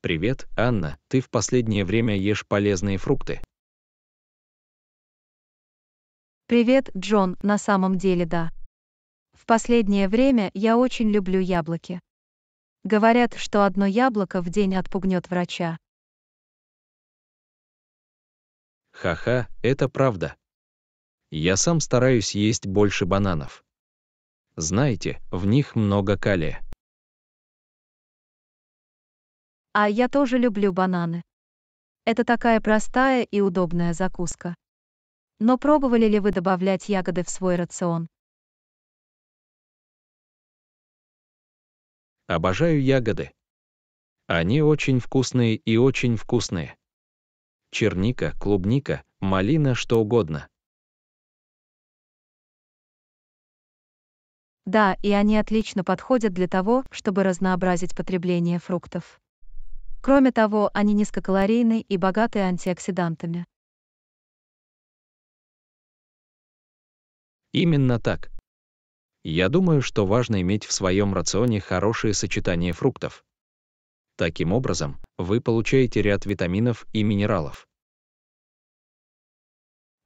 «Привет, Анна, ты в последнее время ешь полезные фрукты?» Привет, Джон, на самом деле да. В последнее время я очень люблю яблоки. Говорят, что одно яблоко в день отпугнет врача. Ха-ха, это правда. Я сам стараюсь есть больше бананов. Знаете, в них много калия. А я тоже люблю бананы. Это такая простая и удобная закуска. Но пробовали ли вы добавлять ягоды в свой рацион? Обожаю ягоды. Они очень вкусные и очень вкусные. Черника, клубника, малина, что угодно. Да, и они отлично подходят для того, чтобы разнообразить потребление фруктов. Кроме того, они низкокалорийны и богаты антиоксидантами. Именно так. Я думаю, что важно иметь в своем рационе хорошее сочетание фруктов. Таким образом, вы получаете ряд витаминов и минералов.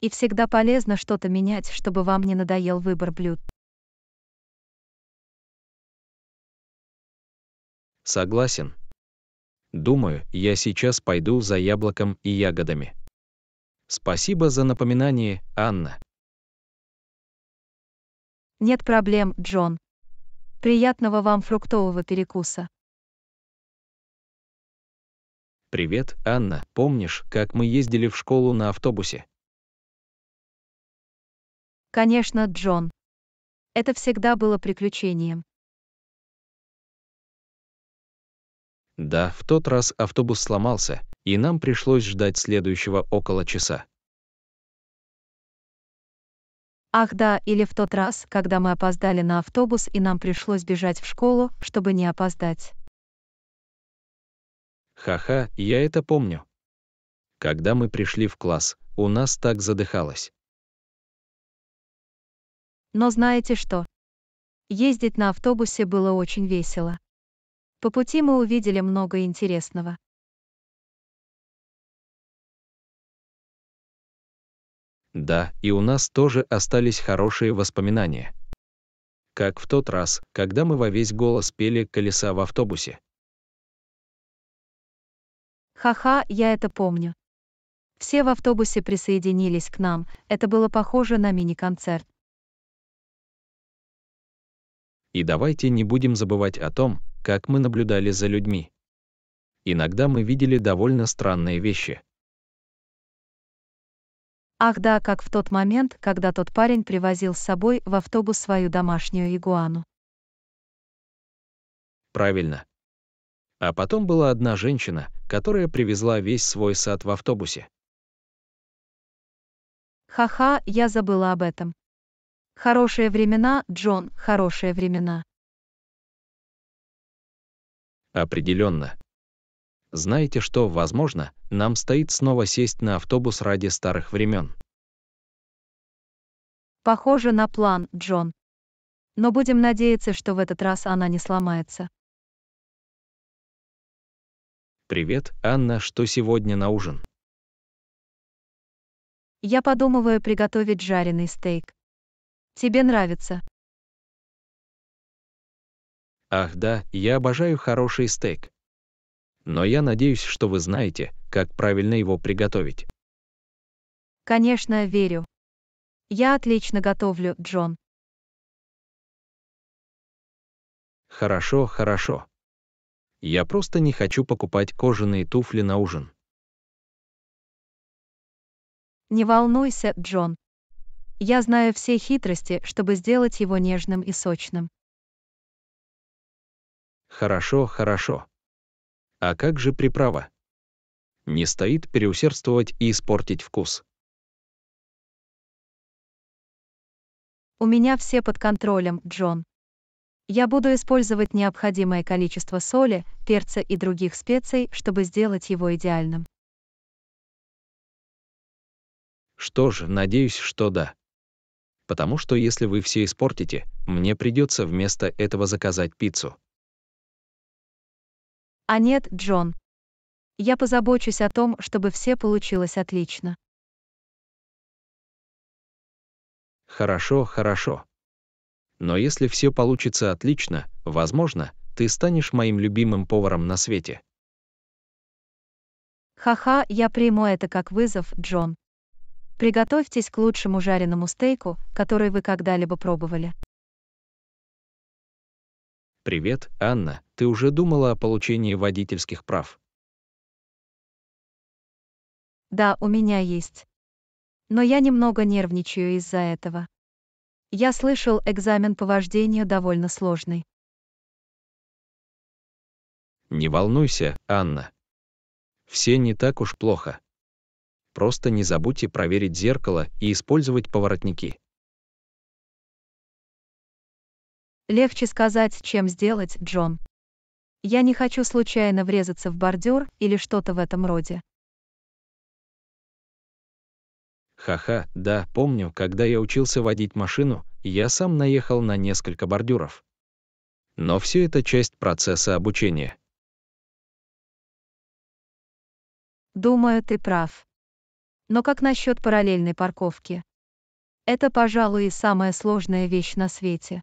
И всегда полезно что-то менять, чтобы вам не надоел выбор блюд. Согласен. Думаю, я сейчас пойду за яблоком и ягодами. Спасибо за напоминание, Анна. Нет проблем, Джон. Приятного вам фруктового перекуса. Привет, Анна. Помнишь, как мы ездили в школу на автобусе? Конечно, Джон. Это всегда было приключением. Да, в тот раз автобус сломался, и нам пришлось ждать следующего около часа. Ах да, или в тот раз, когда мы опоздали на автобус и нам пришлось бежать в школу, чтобы не опоздать. Ха-ха, я это помню. Когда мы пришли в класс, у нас так задыхалось. Но знаете что? Ездить на автобусе было очень весело. По пути мы увидели много интересного. Да, и у нас тоже остались хорошие воспоминания. Как в тот раз, когда мы во весь голос пели «Колеса в автобусе». Ха-ха, я это помню. Все в автобусе присоединились к нам, это было похоже на мини-концерт. И давайте не будем забывать о том, как мы наблюдали за людьми. Иногда мы видели довольно странные вещи. Ах да, как в тот момент, когда тот парень привозил с собой в автобус свою домашнюю игуану. Правильно. А потом была одна женщина, которая привезла весь свой сад в автобусе. Ха-ха, я забыла об этом. Хорошие времена, Джон, хорошие времена. Определенно. Знаете что, возможно, нам стоит снова сесть на автобус ради старых времен. Похоже на план, Джон. Но будем надеяться, что в этот раз она не сломается. Привет, Анна, что сегодня на ужин? Я подумываю приготовить жареный стейк. Тебе нравится? Ах да, я обожаю хороший стейк. Но я надеюсь, что вы знаете, как правильно его приготовить. Конечно, верю. Я отлично готовлю, Джон. Хорошо, хорошо. Я просто не хочу покупать кожаные туфли на ужин. Не волнуйся, Джон. Я знаю все хитрости, чтобы сделать его нежным и сочным. Хорошо, хорошо. А как же приправа? Не стоит переусердствовать и испортить вкус. У меня все под контролем, Джон. Я буду использовать необходимое количество соли, перца и других специй, чтобы сделать его идеальным. Что ж, надеюсь, что да. Потому что если вы все испортите, мне придется вместо этого заказать пиццу. А нет, Джон. Я позабочусь о том, чтобы все получилось отлично. Хорошо, хорошо. Но если все получится отлично, возможно, ты станешь моим любимым поваром на свете. Ха-ха, я приму это как вызов, Джон. Приготовьтесь к лучшему жареному стейку, который вы когда-либо пробовали. «Привет, Анна, ты уже думала о получении водительских прав?» Да, у меня есть. Но я немного нервничаю из-за этого. Я слышал, экзамен по вождению довольно сложный. Не волнуйся, Анна. Все не так уж плохо. Просто не забудьте проверить зеркало и использовать поворотники. Легче сказать, чем сделать, Джон. Я не хочу случайно врезаться в бордюр или что-то в этом роде. Ха-ха, да, помню, когда я учился водить машину, я сам наехал на несколько бордюров. Но все это часть процесса обучения. Думаю, ты прав. Но как насчет параллельной парковки? Это, пожалуй, и самая сложная вещь на свете.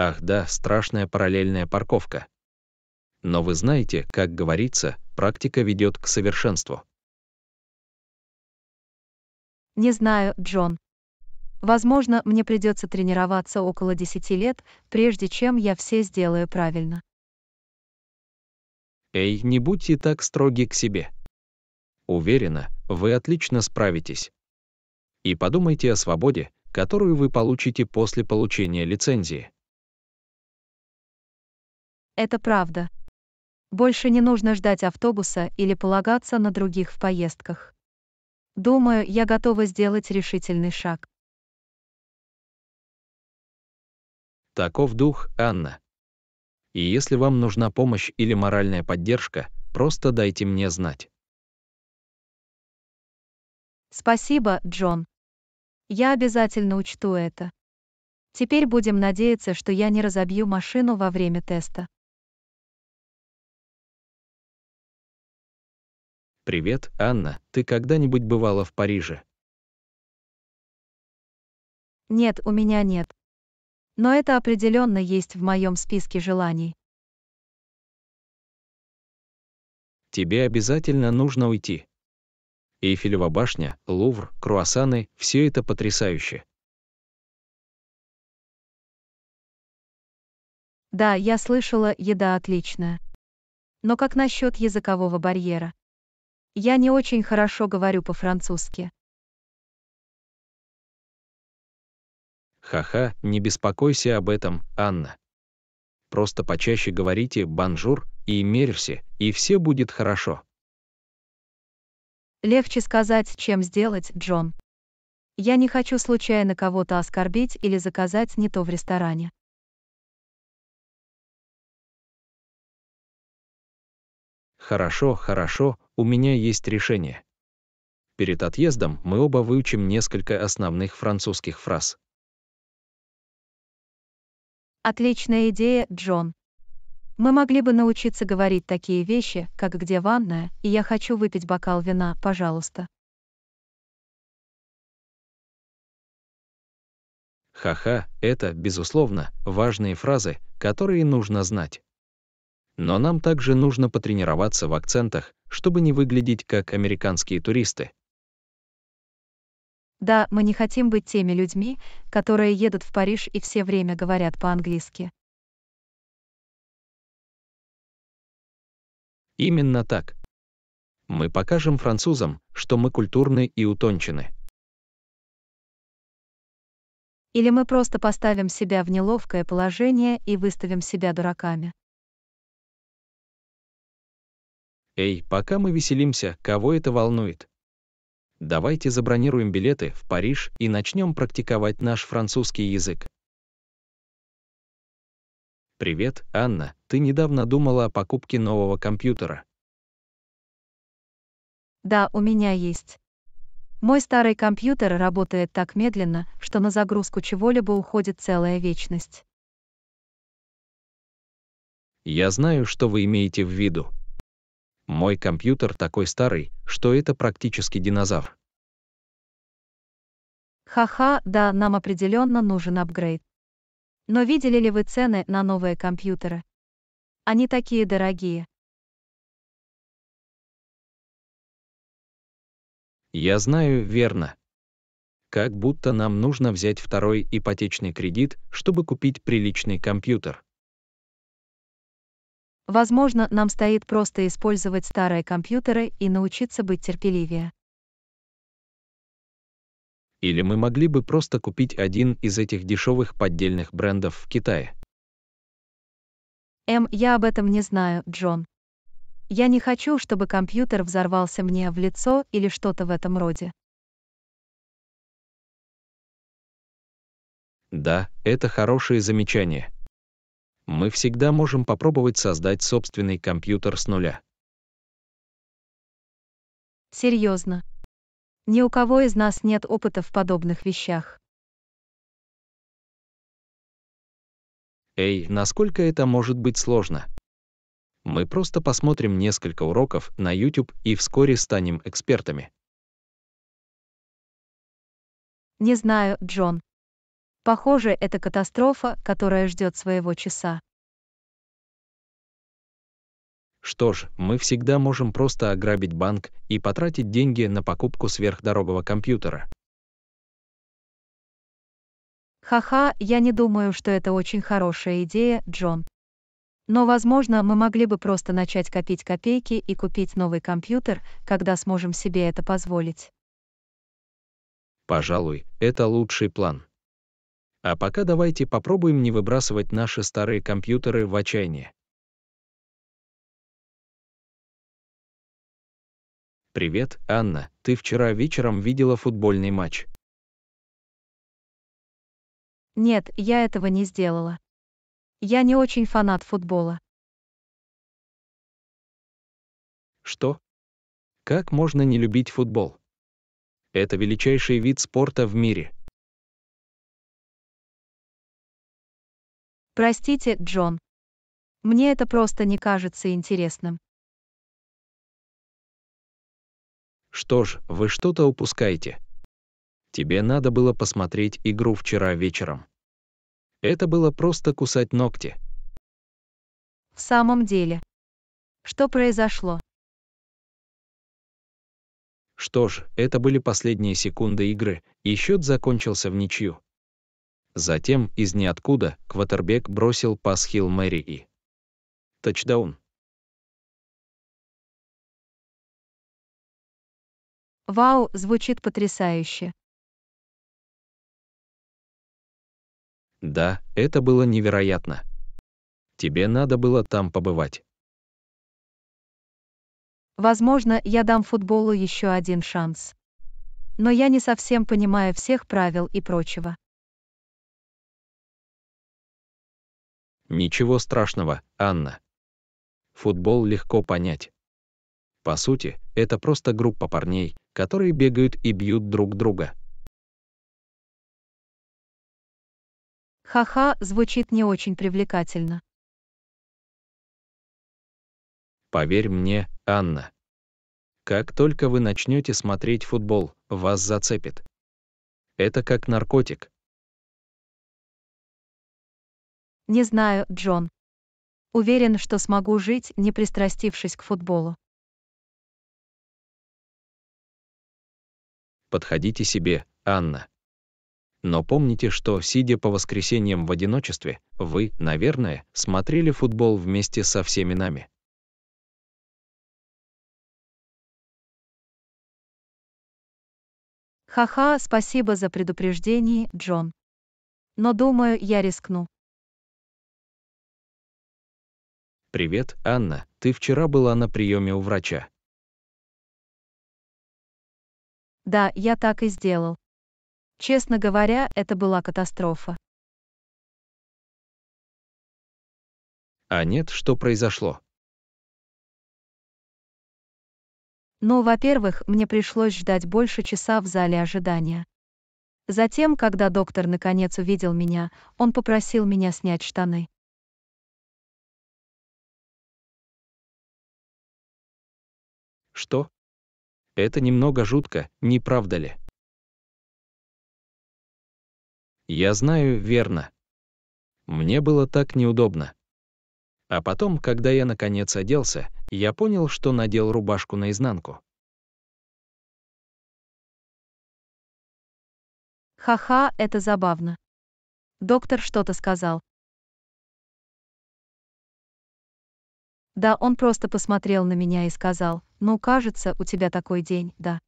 Ах да, страшная параллельная парковка. Но вы знаете, как говорится, практика ведет к совершенству. Не знаю, Джон. Возможно, мне придется тренироваться около 10 лет, прежде чем я все сделаю правильно. Эй, не будьте так строги к себе. Уверена, вы отлично справитесь. И подумайте о свободе, которую вы получите после получения лицензии. Это правда. Больше не нужно ждать автобуса или полагаться на других в поездках. Думаю, я готова сделать решительный шаг. Таков дух, Анна. И если вам нужна помощь или моральная поддержка, просто дайте мне знать. Спасибо, Джон. Я обязательно учту это. Теперь будем надеяться, что я не разобью машину во время теста. Привет, Анна, ты когда-нибудь бывала в Париже? Нет, у меня нет. Но это определенно есть в моем списке желаний. Тебе обязательно нужно уйти. Эйфелева башня, Лувр, круассаны — все это потрясающе. Да, я слышала, еда отличная. Но как насчет языкового барьера? Я не очень хорошо говорю по-французски. Ха-ха, не беспокойся об этом, Анна. Просто почаще говорите «бонжур» и «мерси», и все будет хорошо. Легче сказать, чем сделать, Джон. Я не хочу случайно кого-то оскорбить или заказать не то в ресторане. «Хорошо, хорошо, у меня есть решение». Перед отъездом мы оба выучим несколько основных французских фраз. Отличная идея, Джон. Мы могли бы научиться говорить такие вещи, как «где ванная» и «я хочу выпить бокал вина, пожалуйста». Ха-ха, это, безусловно, важные фразы, которые нужно знать. Но нам также нужно потренироваться в акцентах, чтобы не выглядеть как американские туристы. Да, мы не хотим быть теми людьми, которые едут в Париж и все время говорят по-английски. Именно так. Мы покажем французам, что мы культурны и утончены. Или мы просто поставим себя в неловкое положение и выставим себя дураками. Эй, пока мы веселимся, кого это волнует? Давайте забронируем билеты в Париж и начнем практиковать наш французский язык. Привет, Анна, ты недавно думала о покупке нового компьютера. Да, у меня есть. Мой старый компьютер работает так медленно, что на загрузку чего-либо уходит целая вечность. Я знаю, что вы имеете в виду. Мой компьютер такой старый, что это практически динозавр. Ха-ха, да, нам определенно нужен апгрейд. Но видели ли вы цены на новые компьютеры? Они такие дорогие. Я знаю, верно. Как будто нам нужно взять второй ипотечный кредит, чтобы купить приличный компьютер. Возможно, нам стоит просто использовать старые компьютеры и научиться быть терпеливее. Или мы могли бы просто купить один из этих дешевых поддельных брендов в Китае. М, эм, я об этом не знаю, Джон. Я не хочу, чтобы компьютер взорвался мне в лицо или что-то в этом роде. Да, это хорошее замечание мы всегда можем попробовать создать собственный компьютер с нуля. Серьезно. Ни у кого из нас нет опыта в подобных вещах. Эй, насколько это может быть сложно? Мы просто посмотрим несколько уроков на YouTube и вскоре станем экспертами. Не знаю, Джон. Похоже, это катастрофа, которая ждет своего часа. Что ж, мы всегда можем просто ограбить банк и потратить деньги на покупку сверхдорогого компьютера. Ха-ха, я не думаю, что это очень хорошая идея, Джон. Но, возможно, мы могли бы просто начать копить копейки и купить новый компьютер, когда сможем себе это позволить. Пожалуй, это лучший план. А пока давайте попробуем не выбрасывать наши старые компьютеры в отчаяние. Привет, Анна, ты вчера вечером видела футбольный матч? Нет, я этого не сделала. Я не очень фанат футбола. Что? Как можно не любить футбол? Это величайший вид спорта в мире. Простите, Джон. Мне это просто не кажется интересным. Что ж, вы что-то упускаете. Тебе надо было посмотреть игру вчера вечером. Это было просто кусать ногти. В самом деле. Что произошло? Что ж, это были последние секунды игры, и счет закончился в ничью. Затем из ниоткуда квотербек бросил пас Хилл Мэри и тачдаун. Вау, звучит потрясающе. Да, это было невероятно. Тебе надо было там побывать. Возможно, я дам футболу еще один шанс. Но я не совсем понимаю всех правил и прочего. Ничего страшного, Анна. Футбол легко понять. По сути, это просто группа парней, которые бегают и бьют друг друга. Ха-ха звучит не очень привлекательно. Поверь мне, Анна. Как только вы начнете смотреть футбол, вас зацепит. Это как наркотик. Не знаю, Джон. Уверен, что смогу жить, не пристрастившись к футболу. Подходите себе, Анна. Но помните, что, сидя по воскресеньям в одиночестве, вы, наверное, смотрели футбол вместе со всеми нами. Ха-ха, спасибо за предупреждение, Джон. Но думаю, я рискну. Привет, Анна, ты вчера была на приеме у врача. Да, я так и сделал. Честно говоря, это была катастрофа. А нет, что произошло? Ну, во-первых, мне пришлось ждать больше часа в зале ожидания. Затем, когда доктор наконец увидел меня, он попросил меня снять штаны. Что? Это немного жутко, не правда ли? Я знаю, верно. Мне было так неудобно. А потом, когда я наконец оделся, я понял, что надел рубашку наизнанку. Ха-ха, это забавно. Доктор что-то сказал. Да, он просто посмотрел на меня и сказал. Ну, кажется, у тебя такой день, да.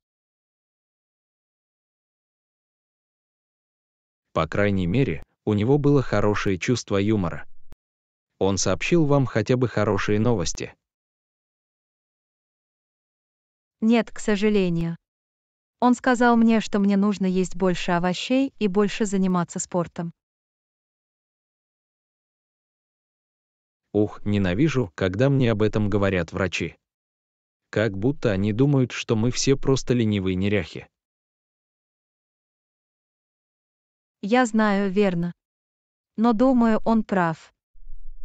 По крайней мере, у него было хорошее чувство юмора. Он сообщил вам хотя бы хорошие новости. Нет, к сожалению. Он сказал мне, что мне нужно есть больше овощей и больше заниматься спортом. Ух, ненавижу, когда мне об этом говорят врачи как будто они думают, что мы все просто ленивые неряхи. Я знаю, верно. Но думаю, он прав.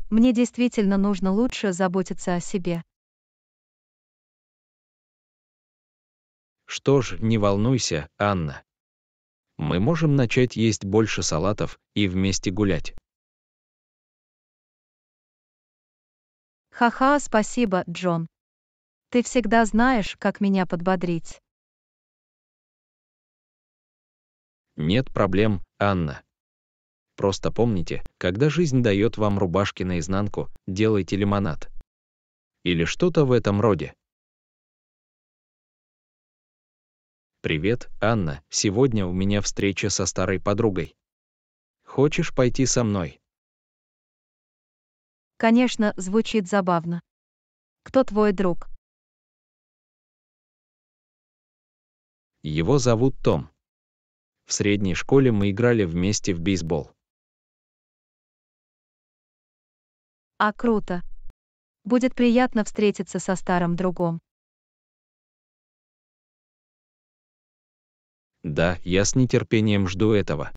Мне действительно нужно лучше заботиться о себе. Что ж, не волнуйся, Анна. Мы можем начать есть больше салатов и вместе гулять. Ха-ха, спасибо, Джон. Ты всегда знаешь, как меня подбодрить. Нет проблем, Анна. Просто помните, когда жизнь дает вам рубашки наизнанку, делайте лимонад. Или что-то в этом роде. Привет, Анна. Сегодня у меня встреча со старой подругой. Хочешь пойти со мной? Конечно, звучит забавно. Кто твой друг? Его зовут Том. В средней школе мы играли вместе в бейсбол. А круто. Будет приятно встретиться со старым другом. Да, я с нетерпением жду этого.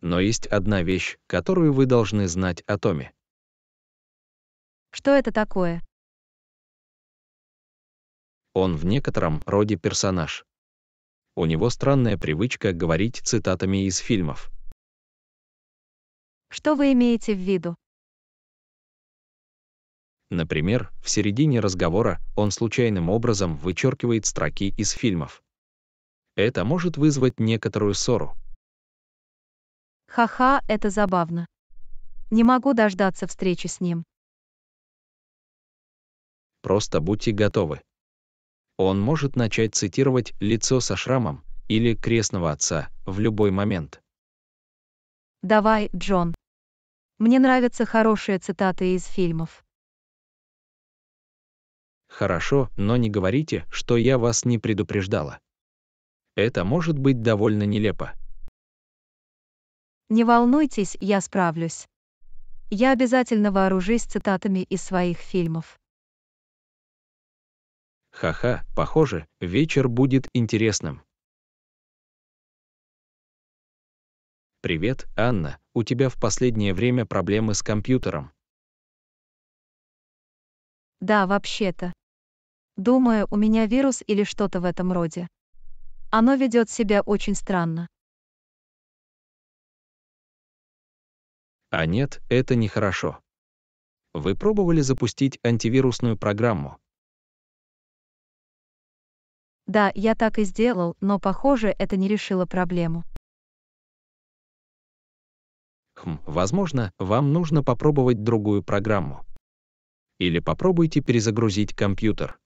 Но есть одна вещь, которую вы должны знать о Томе. Что это такое? Он в некотором роде персонаж у него странная привычка говорить цитатами из фильмов. Что вы имеете в виду? Например, в середине разговора он случайным образом вычеркивает строки из фильмов. Это может вызвать некоторую ссору. Ха-ха, это забавно. Не могу дождаться встречи с ним. Просто будьте готовы он может начать цитировать «Лицо со шрамом» или «Крестного отца» в любой момент. Давай, Джон. Мне нравятся хорошие цитаты из фильмов. Хорошо, но не говорите, что я вас не предупреждала. Это может быть довольно нелепо. Не волнуйтесь, я справлюсь. Я обязательно вооружусь цитатами из своих фильмов. Ха-ха, похоже, вечер будет интересным. Привет, Анна, у тебя в последнее время проблемы с компьютером. Да, вообще-то. Думаю, у меня вирус или что-то в этом роде. Оно ведет себя очень странно. А нет, это нехорошо. Вы пробовали запустить антивирусную программу, да, я так и сделал, но похоже, это не решило проблему. Хм, возможно, вам нужно попробовать другую программу. Или попробуйте перезагрузить компьютер.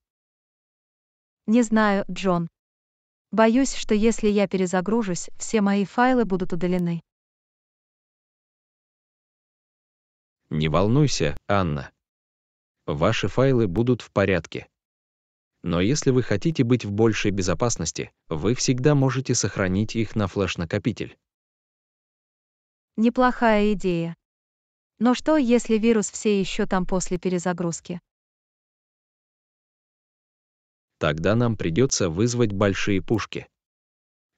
Не знаю, Джон. Боюсь, что если я перезагружусь, все мои файлы будут удалены. Не волнуйся, Анна. Ваши файлы будут в порядке. Но если вы хотите быть в большей безопасности, вы всегда можете сохранить их на флеш-накопитель. Неплохая идея. Но что, если вирус все еще там после перезагрузки? Тогда нам придется вызвать большие пушки.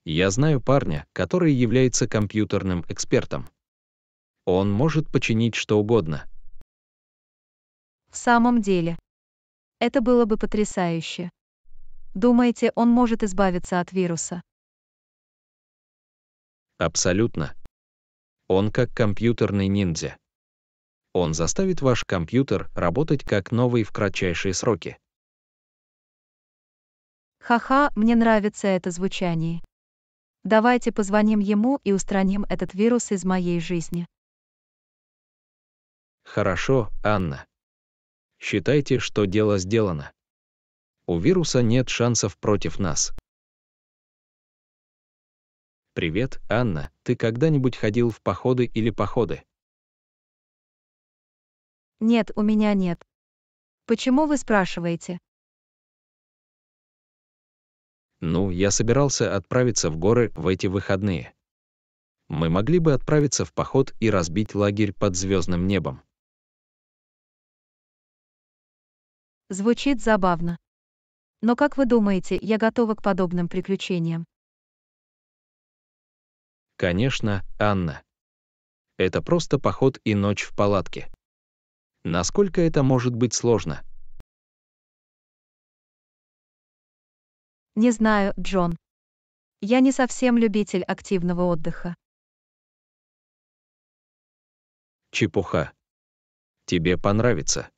Я знаю парня, который является компьютерным экспертом. Он может починить что угодно. В самом деле. Это было бы потрясающе. Думаете, он может избавиться от вируса? Абсолютно. Он как компьютерный ниндзя. Он заставит ваш компьютер работать как новый в кратчайшие сроки. Ха-ха, мне нравится это звучание. Давайте позвоним ему и устраним этот вирус из моей жизни. Хорошо, Анна считайте, что дело сделано. У вируса нет шансов против нас. Привет, Анна, ты когда-нибудь ходил в походы или походы? Нет, у меня нет. Почему вы спрашиваете? Ну, я собирался отправиться в горы в эти выходные. Мы могли бы отправиться в поход и разбить лагерь под звездным небом. Звучит забавно. Но как вы думаете, я готова к подобным приключениям? Конечно, Анна. Это просто поход и ночь в палатке. Насколько это может быть сложно? Не знаю, Джон. Я не совсем любитель активного отдыха. Чепуха. Тебе понравится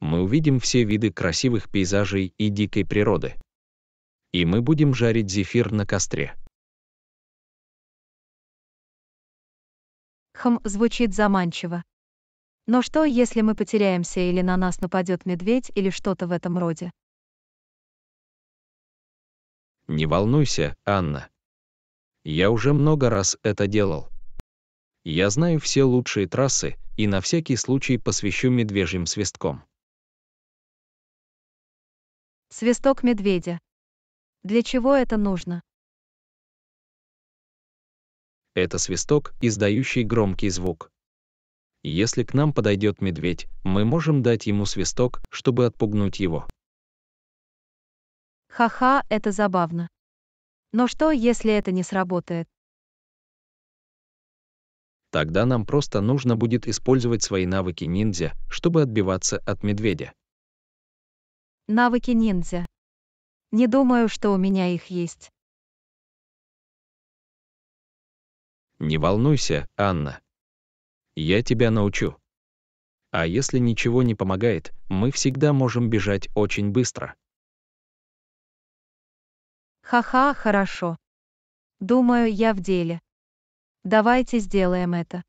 мы увидим все виды красивых пейзажей и дикой природы. И мы будем жарить зефир на костре. Хм звучит заманчиво. Но что, если мы потеряемся или на нас нападет медведь или что-то в этом роде? Не волнуйся, Анна. Я уже много раз это делал. Я знаю все лучшие трассы и на всякий случай посвящу медвежьим свистком. Свисток медведя. Для чего это нужно? Это свисток, издающий громкий звук. Если к нам подойдет медведь, мы можем дать ему свисток, чтобы отпугнуть его. Ха-ха, это забавно. Но что, если это не сработает? Тогда нам просто нужно будет использовать свои навыки ниндзя, чтобы отбиваться от медведя. Навыки ниндзя. Не думаю, что у меня их есть. Не волнуйся, Анна. Я тебя научу. А если ничего не помогает, мы всегда можем бежать очень быстро. Ха-ха, хорошо. Думаю, я в деле. Давайте сделаем это.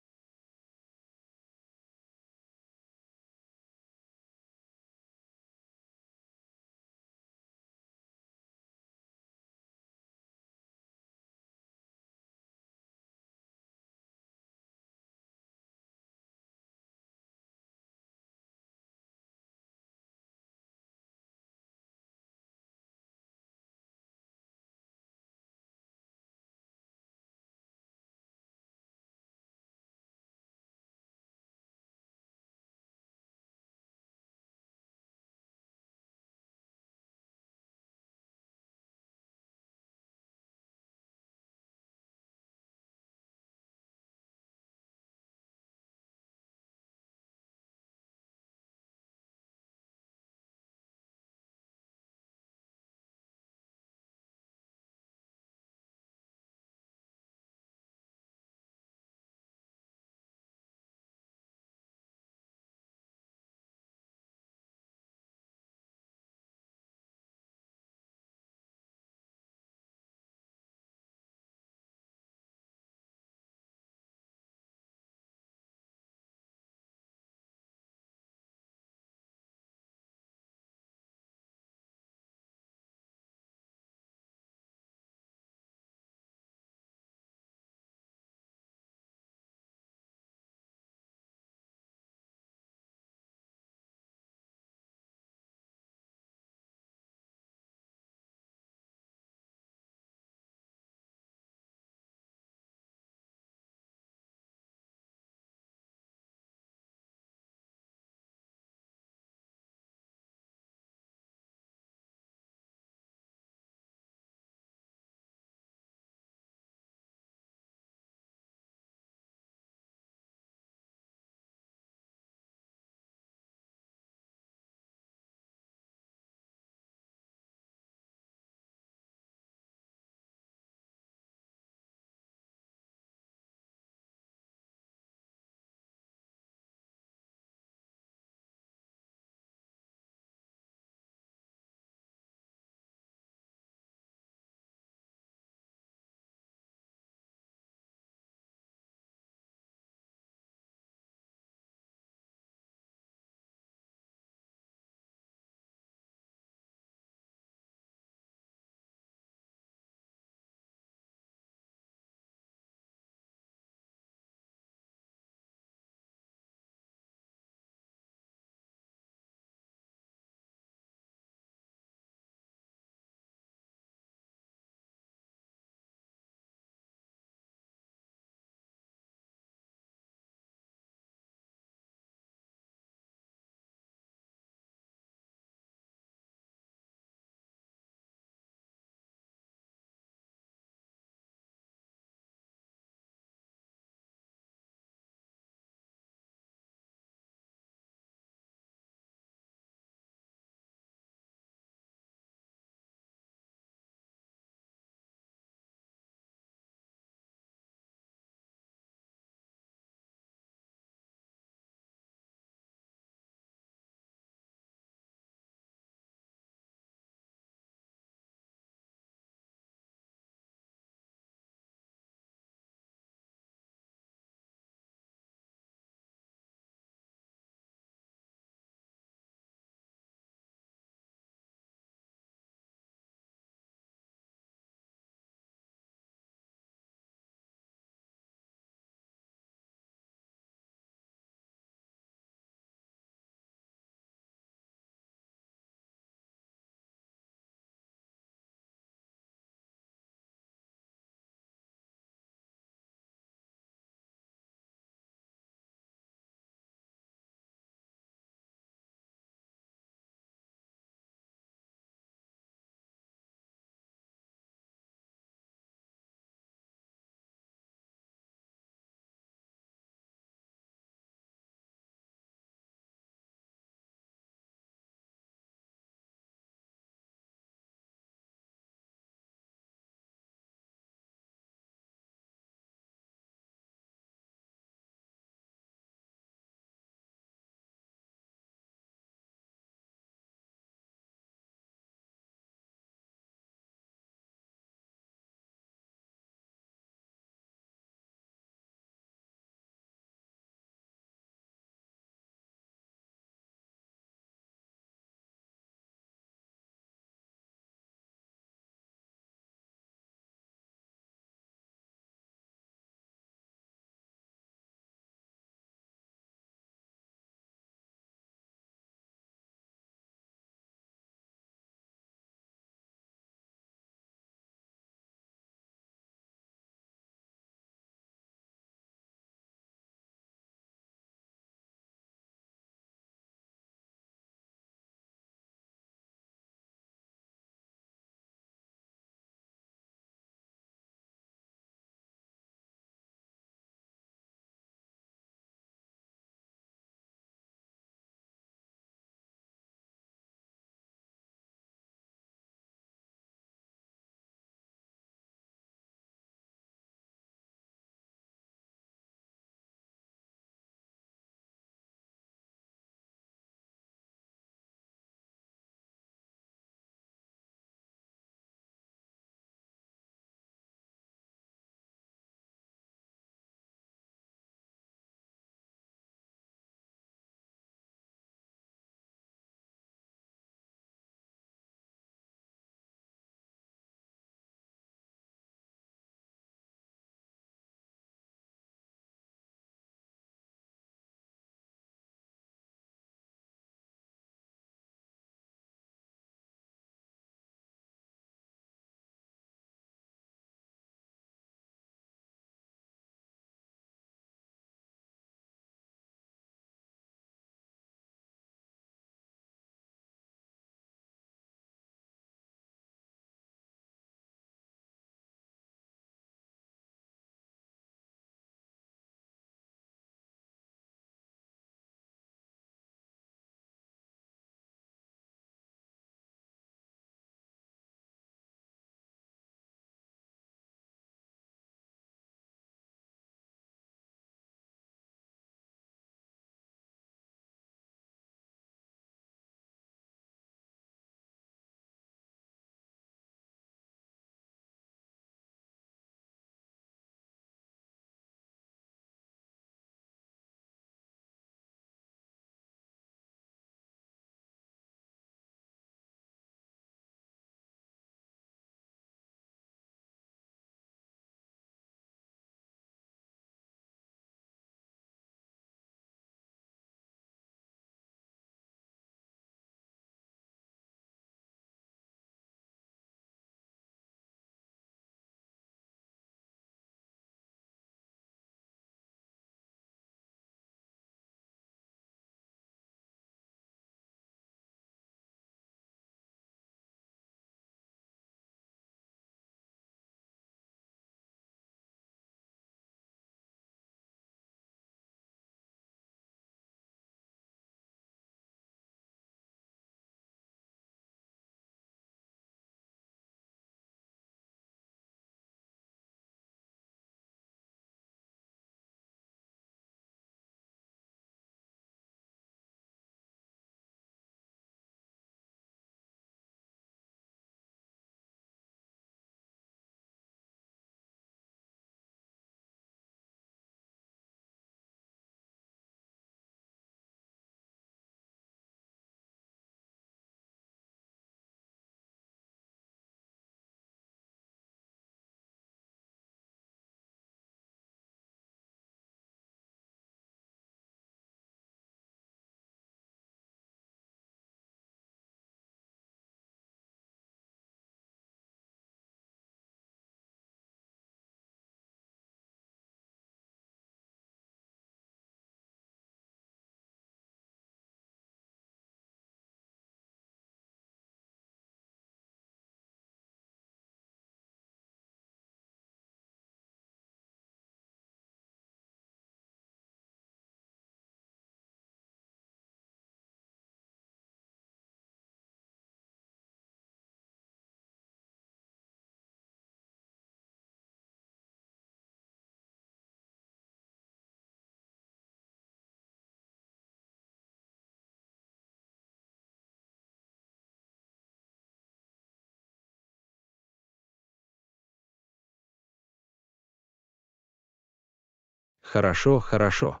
Хорошо, хорошо.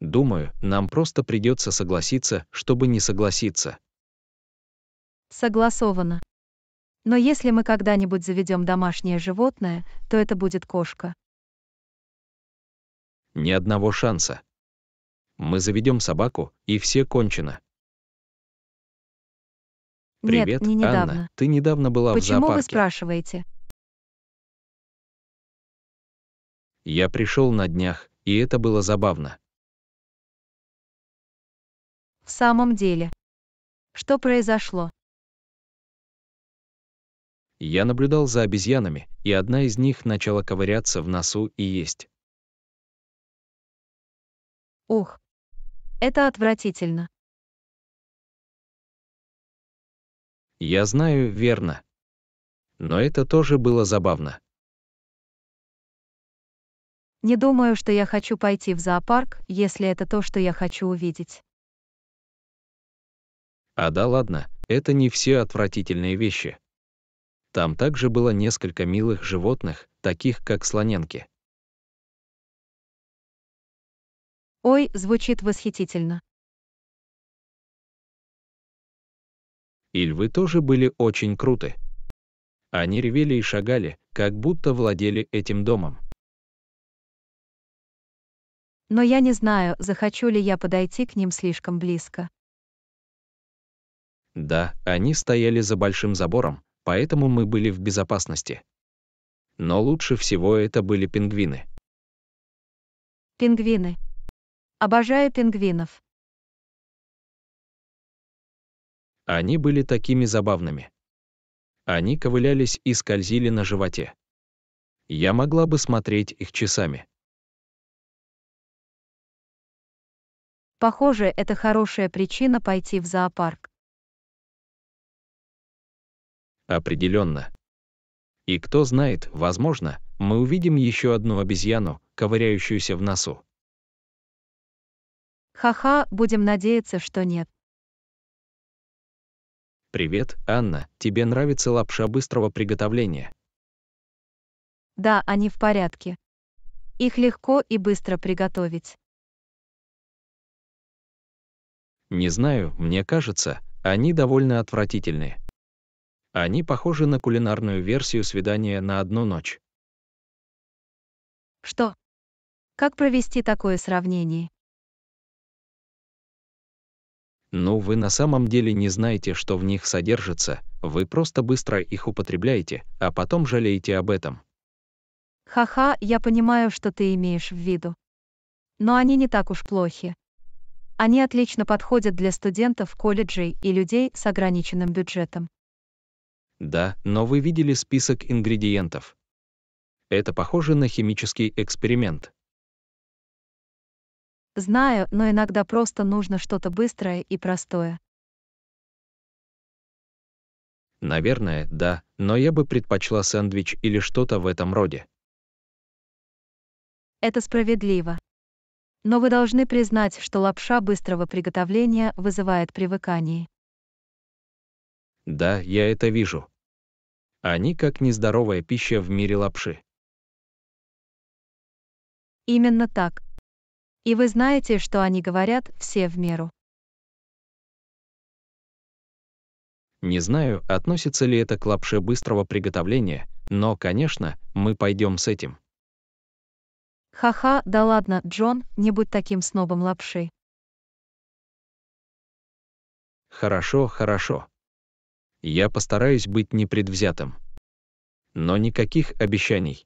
Думаю, нам просто придется согласиться, чтобы не согласиться. Согласовано. Но если мы когда-нибудь заведем домашнее животное, то это будет кошка. Ни одного шанса. Мы заведем собаку, и все кончено. Привет, Нет, не недавно. Анна, ты недавно была Почему в зоопарке. Почему вы спрашиваете? Я пришел на днях, и это было забавно. В самом деле. Что произошло? Я наблюдал за обезьянами, и одна из них начала ковыряться в носу и есть. Ух. Это отвратительно. Я знаю, верно. Но это тоже было забавно. Не думаю, что я хочу пойти в зоопарк, если это то, что я хочу увидеть. А да ладно, это не все отвратительные вещи. Там также было несколько милых животных, таких как слоненки. Ой, звучит восхитительно. И львы тоже были очень круты. Они ревели и шагали, как будто владели этим домом но я не знаю, захочу ли я подойти к ним слишком близко. Да, они стояли за большим забором, поэтому мы были в безопасности. Но лучше всего это были пингвины. Пингвины. Обожаю пингвинов. Они были такими забавными. Они ковылялись и скользили на животе. Я могла бы смотреть их часами. Похоже, это хорошая причина пойти в зоопарк. Определенно. И кто знает, возможно, мы увидим еще одну обезьяну, ковыряющуюся в носу. Ха-ха, будем надеяться, что нет. Привет, Анна, тебе нравится лапша быстрого приготовления? Да, они в порядке. Их легко и быстро приготовить. Не знаю, мне кажется, они довольно отвратительные. Они похожи на кулинарную версию свидания на одну ночь. Что? Как провести такое сравнение? Ну, вы на самом деле не знаете, что в них содержится, вы просто быстро их употребляете, а потом жалеете об этом. Ха-ха, я понимаю, что ты имеешь в виду. Но они не так уж плохи. Они отлично подходят для студентов, колледжей и людей с ограниченным бюджетом. Да, но вы видели список ингредиентов. Это похоже на химический эксперимент. Знаю, но иногда просто нужно что-то быстрое и простое. Наверное, да, но я бы предпочла сэндвич или что-то в этом роде. Это справедливо но вы должны признать, что лапша быстрого приготовления вызывает привыкание. Да, я это вижу. Они как нездоровая пища в мире лапши. Именно так. И вы знаете, что они говорят все в меру. Не знаю, относится ли это к лапше быстрого приготовления, но, конечно, мы пойдем с этим. Ха-ха, да ладно, Джон, не будь таким снобом лапши. Хорошо, хорошо. Я постараюсь быть непредвзятым. Но никаких обещаний.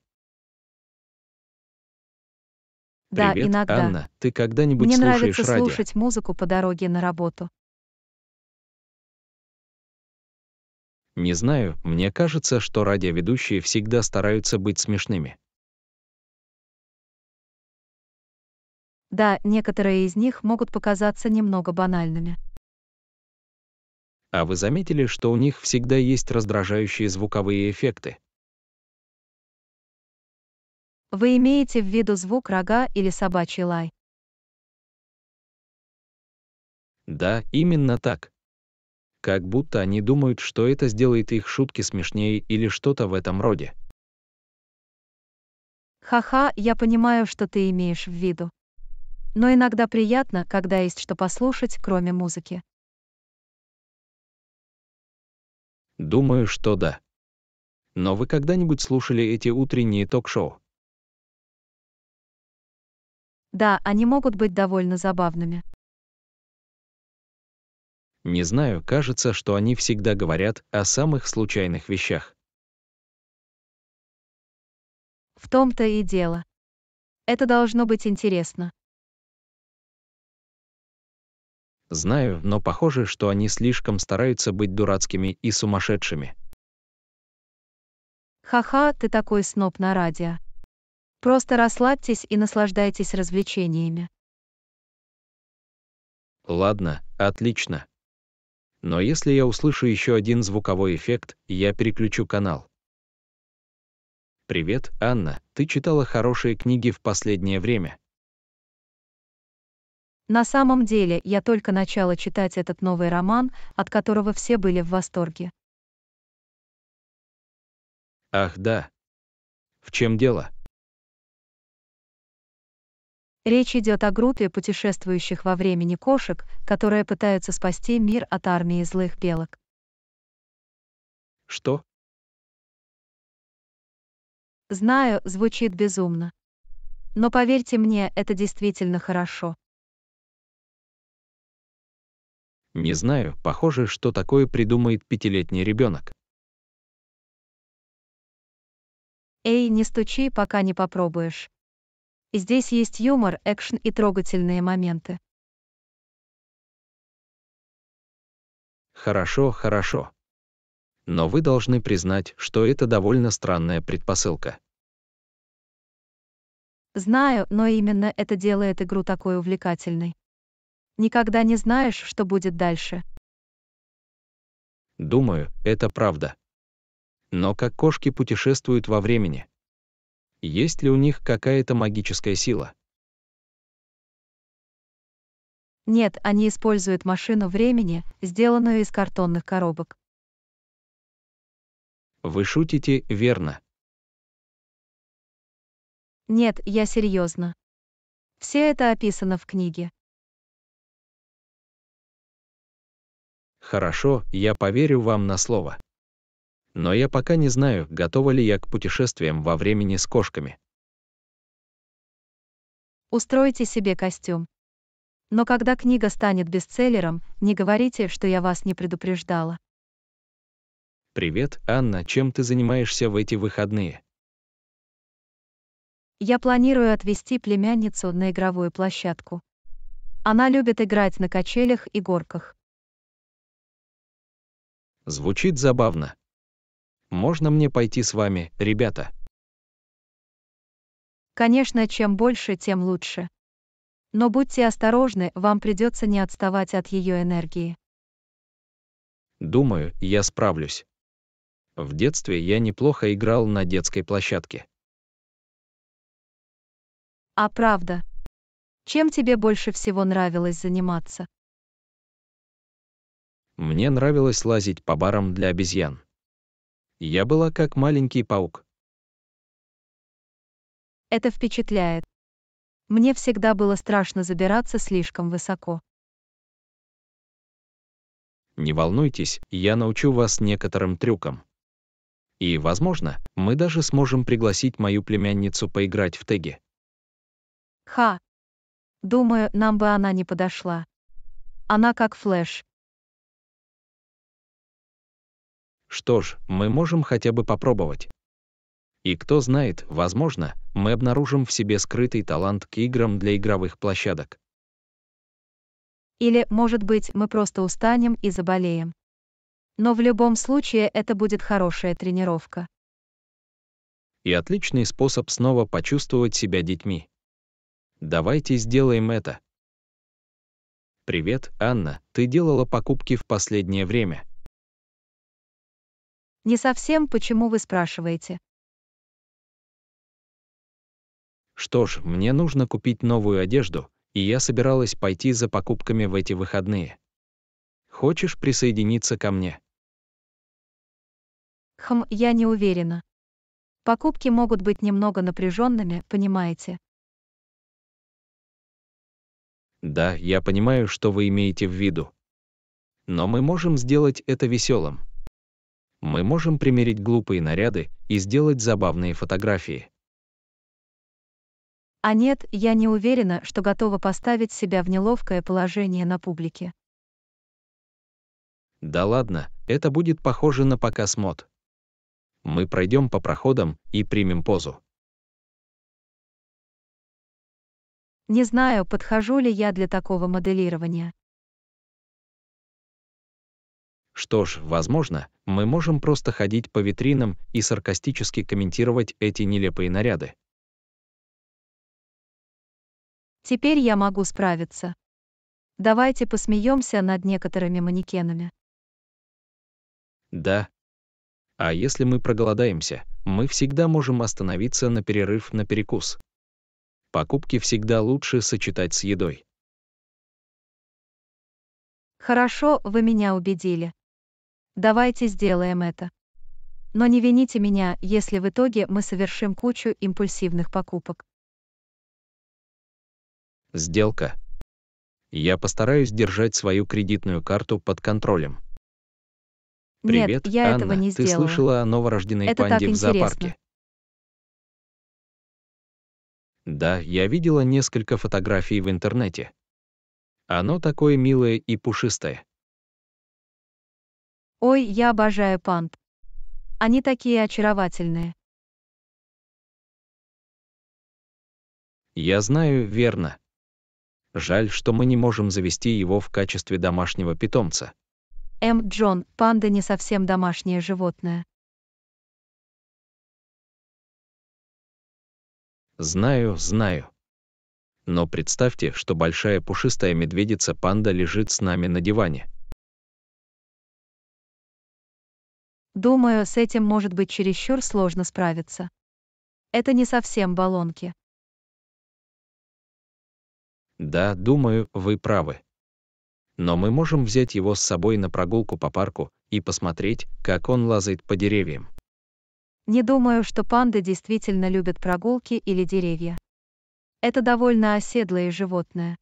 Да, Привет, иногда. Анна, ты когда-нибудь Мне слушаешь нравится радио? слушать музыку по дороге на работу. Не знаю, мне кажется, что радиоведущие всегда стараются быть смешными. Да, некоторые из них могут показаться немного банальными. А вы заметили, что у них всегда есть раздражающие звуковые эффекты? Вы имеете в виду звук рога или собачий лай? Да, именно так. Как будто они думают, что это сделает их шутки смешнее или что-то в этом роде. Ха-ха, я понимаю, что ты имеешь в виду но иногда приятно, когда есть что послушать, кроме музыки. Думаю, что да. Но вы когда-нибудь слушали эти утренние ток-шоу? Да, они могут быть довольно забавными. Не знаю, кажется, что они всегда говорят о самых случайных вещах. В том-то и дело. Это должно быть интересно. Знаю, но похоже, что они слишком стараются быть дурацкими и сумасшедшими. Ха-ха, ты такой сноб на радио. Просто расслабьтесь и наслаждайтесь развлечениями. Ладно, отлично. Но если я услышу еще один звуковой эффект, я переключу канал. Привет, Анна, ты читала хорошие книги в последнее время? На самом деле, я только начала читать этот новый роман, от которого все были в восторге. Ах да. В чем дело? Речь идет о группе путешествующих во времени кошек, которые пытаются спасти мир от армии злых белок. Что? Знаю, звучит безумно. Но поверьте мне, это действительно хорошо. Не знаю, похоже, что такое придумает пятилетний ребенок. Эй, не стучи, пока не попробуешь. Здесь есть юмор, экшен и трогательные моменты. Хорошо, хорошо. Но вы должны признать, что это довольно странная предпосылка. Знаю, но именно это делает игру такой увлекательной. Никогда не знаешь, что будет дальше. Думаю, это правда. Но как кошки путешествуют во времени? Есть ли у них какая-то магическая сила? Нет, они используют машину времени, сделанную из картонных коробок. Вы шутите, верно? Нет, я серьезно. Все это описано в книге. Хорошо, я поверю вам на слово. Но я пока не знаю, готова ли я к путешествиям во времени с кошками. Устройте себе костюм. Но когда книга станет бестселлером, не говорите, что я вас не предупреждала. Привет, Анна, чем ты занимаешься в эти выходные? Я планирую отвезти племянницу на игровую площадку. Она любит играть на качелях и горках. Звучит забавно. Можно мне пойти с вами, ребята? Конечно, чем больше, тем лучше. Но будьте осторожны, вам придется не отставать от ее энергии. Думаю, я справлюсь. В детстве я неплохо играл на детской площадке. А правда, чем тебе больше всего нравилось заниматься? Мне нравилось лазить по барам для обезьян. Я была как маленький паук. Это впечатляет. Мне всегда было страшно забираться слишком высоко. Не волнуйтесь, я научу вас некоторым трюкам. И, возможно, мы даже сможем пригласить мою племянницу поиграть в теги. Ха. Думаю, нам бы она не подошла. Она как флэш. Что ж, мы можем хотя бы попробовать. И кто знает, возможно, мы обнаружим в себе скрытый талант к играм для игровых площадок. Или, может быть, мы просто устанем и заболеем. Но в любом случае это будет хорошая тренировка. И отличный способ снова почувствовать себя детьми. Давайте сделаем это. Привет, Анна, ты делала покупки в последнее время, не совсем, почему вы спрашиваете? Что ж, мне нужно купить новую одежду, и я собиралась пойти за покупками в эти выходные. Хочешь присоединиться ко мне? Хм, я не уверена. Покупки могут быть немного напряженными, понимаете? Да, я понимаю, что вы имеете в виду. Но мы можем сделать это веселым мы можем примерить глупые наряды и сделать забавные фотографии. А нет, я не уверена, что готова поставить себя в неловкое положение на публике. Да ладно, это будет похоже на показ мод. Мы пройдем по проходам и примем позу. Не знаю, подхожу ли я для такого моделирования. Что ж, возможно, мы можем просто ходить по витринам и саркастически комментировать эти нелепые наряды. Теперь я могу справиться. Давайте посмеемся над некоторыми манекенами. Да. А если мы проголодаемся, мы всегда можем остановиться на перерыв на перекус. Покупки всегда лучше сочетать с едой. Хорошо, вы меня убедили. Давайте сделаем это. Но не вините меня, если в итоге мы совершим кучу импульсивных покупок. Сделка. Я постараюсь держать свою кредитную карту под контролем. Привет, Нет, я Анна, этого не сделала. ты слышала о новорожденной это панде в зоопарке? Да, я видела несколько фотографий в интернете. Оно такое милое и пушистое. Ой, я обожаю панд. Они такие очаровательные. Я знаю, верно. Жаль, что мы не можем завести его в качестве домашнего питомца. М. Джон, панда не совсем домашнее животное. Знаю, знаю. Но представьте, что большая пушистая медведица-панда лежит с нами на диване. Думаю, с этим может быть чересчур сложно справиться. Это не совсем баллонки. Да, думаю, вы правы. Но мы можем взять его с собой на прогулку по парку и посмотреть, как он лазает по деревьям. Не думаю, что панды действительно любят прогулки или деревья. Это довольно оседлое животное.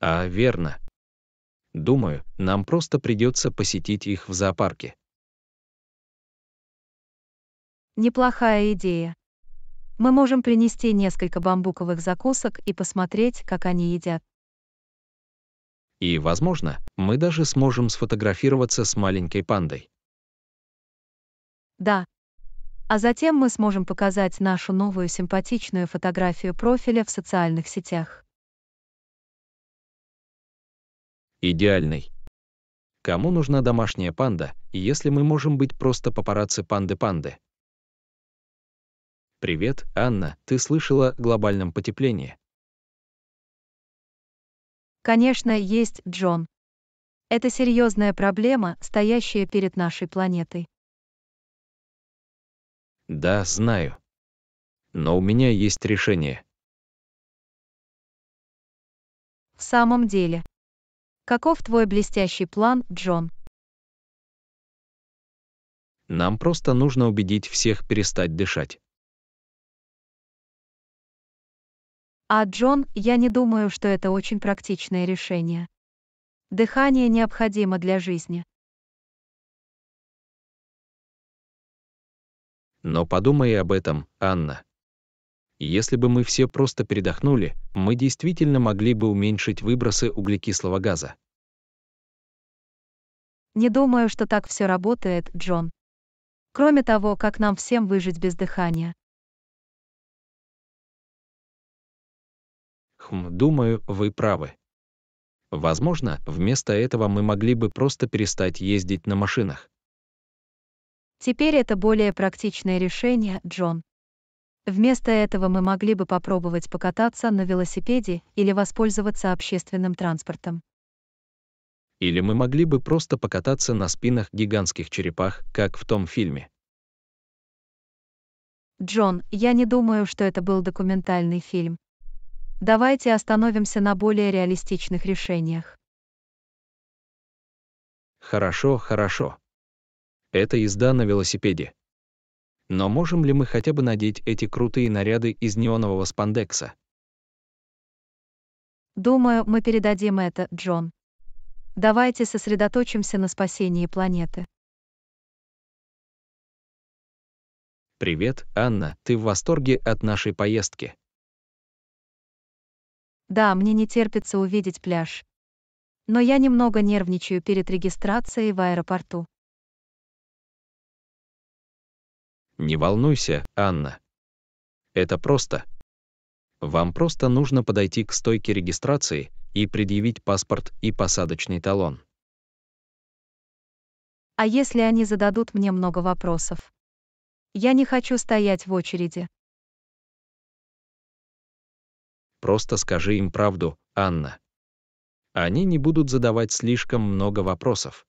А, верно, Думаю, нам просто придется посетить их в зоопарке. Неплохая идея. Мы можем принести несколько бамбуковых закусок и посмотреть, как они едят. И, возможно, мы даже сможем сфотографироваться с маленькой пандой. Да. А затем мы сможем показать нашу новую симпатичную фотографию профиля в социальных сетях. идеальный. Кому нужна домашняя панда, если мы можем быть просто папарацци панды-панды? Привет, Анна, ты слышала о глобальном потеплении? Конечно, есть, Джон. Это серьезная проблема, стоящая перед нашей планетой. Да, знаю. Но у меня есть решение. В самом деле. Каков твой блестящий план, Джон? Нам просто нужно убедить всех перестать дышать. А, Джон, я не думаю, что это очень практичное решение. Дыхание необходимо для жизни. Но подумай об этом, Анна. Если бы мы все просто передохнули, мы действительно могли бы уменьшить выбросы углекислого газа. Не думаю, что так все работает, Джон. Кроме того, как нам всем выжить без дыхания. Хм, думаю, вы правы. Возможно, вместо этого мы могли бы просто перестать ездить на машинах. Теперь это более практичное решение, Джон. Вместо этого мы могли бы попробовать покататься на велосипеде или воспользоваться общественным транспортом. Или мы могли бы просто покататься на спинах гигантских черепах, как в том фильме. Джон, я не думаю, что это был документальный фильм. Давайте остановимся на более реалистичных решениях. Хорошо, хорошо. Это езда на велосипеде. Но можем ли мы хотя бы надеть эти крутые наряды из неонового спандекса? Думаю, мы передадим это, Джон. Давайте сосредоточимся на спасении планеты. Привет, Анна, ты в восторге от нашей поездки? Да, мне не терпится увидеть пляж. Но я немного нервничаю перед регистрацией в аэропорту. Не волнуйся, Анна. Это просто. Вам просто нужно подойти к стойке регистрации и предъявить паспорт и посадочный талон. А если они зададут мне много вопросов? Я не хочу стоять в очереди. Просто скажи им правду, Анна. Они не будут задавать слишком много вопросов.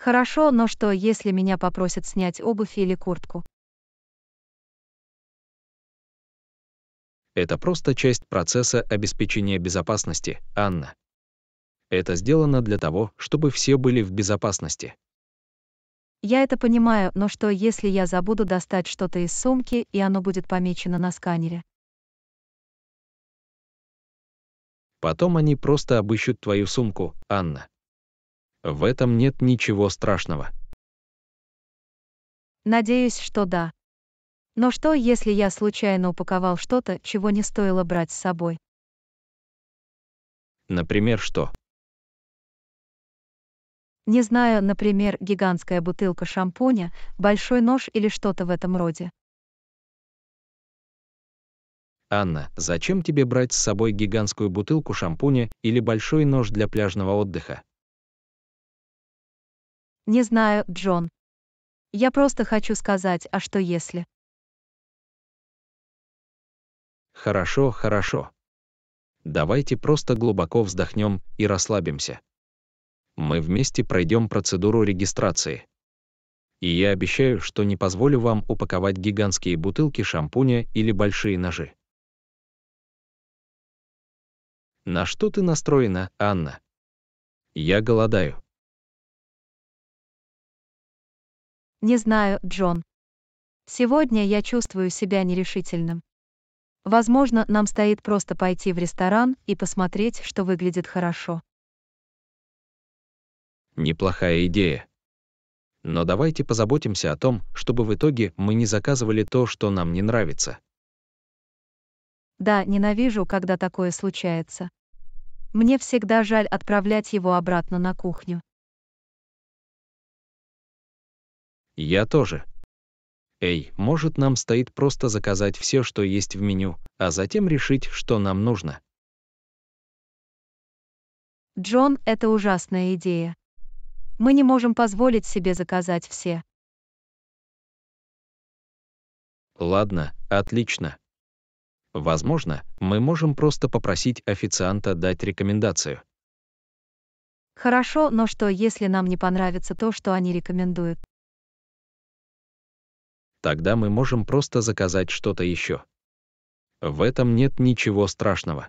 Хорошо, но что, если меня попросят снять обувь или куртку? Это просто часть процесса обеспечения безопасности, Анна. Это сделано для того, чтобы все были в безопасности. Я это понимаю, но что, если я забуду достать что-то из сумки, и оно будет помечено на сканере? Потом они просто обыщут твою сумку, Анна. В этом нет ничего страшного. Надеюсь, что да. Но что, если я случайно упаковал что-то, чего не стоило брать с собой? Например, что? Не знаю, например, гигантская бутылка шампуня, большой нож или что-то в этом роде. Анна, зачем тебе брать с собой гигантскую бутылку шампуня или большой нож для пляжного отдыха? Не знаю, Джон. Я просто хочу сказать, а что если? Хорошо, хорошо. Давайте просто глубоко вздохнем и расслабимся. Мы вместе пройдем процедуру регистрации. И я обещаю, что не позволю вам упаковать гигантские бутылки шампуня или большие ножи. На что ты настроена, Анна? Я голодаю. Не знаю, Джон. Сегодня я чувствую себя нерешительным. Возможно, нам стоит просто пойти в ресторан и посмотреть, что выглядит хорошо. Неплохая идея. Но давайте позаботимся о том, чтобы в итоге мы не заказывали то, что нам не нравится. Да, ненавижу, когда такое случается. Мне всегда жаль отправлять его обратно на кухню. Я тоже. Эй, может нам стоит просто заказать все, что есть в меню, а затем решить, что нам нужно. Джон, это ужасная идея. Мы не можем позволить себе заказать все. Ладно, отлично. Возможно, мы можем просто попросить официанта дать рекомендацию. Хорошо, но что, если нам не понравится то, что они рекомендуют? тогда мы можем просто заказать что-то еще. В этом нет ничего страшного.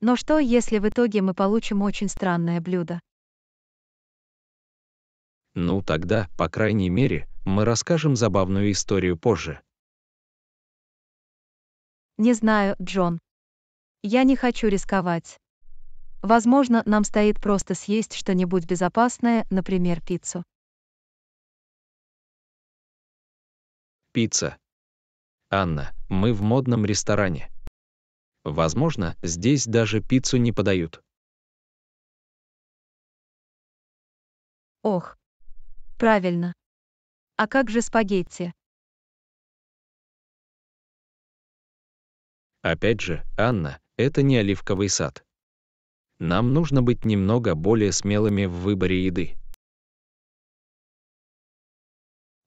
Но что, если в итоге мы получим очень странное блюдо? Ну тогда, по крайней мере, мы расскажем забавную историю позже. Не знаю, Джон. Я не хочу рисковать. Возможно, нам стоит просто съесть что-нибудь безопасное, например, пиццу. Пицца. Анна, мы в модном ресторане. Возможно, здесь даже пиццу не подают. Ох. Правильно. А как же спагетти? Опять же, Анна, это не оливковый сад. Нам нужно быть немного более смелыми в выборе еды.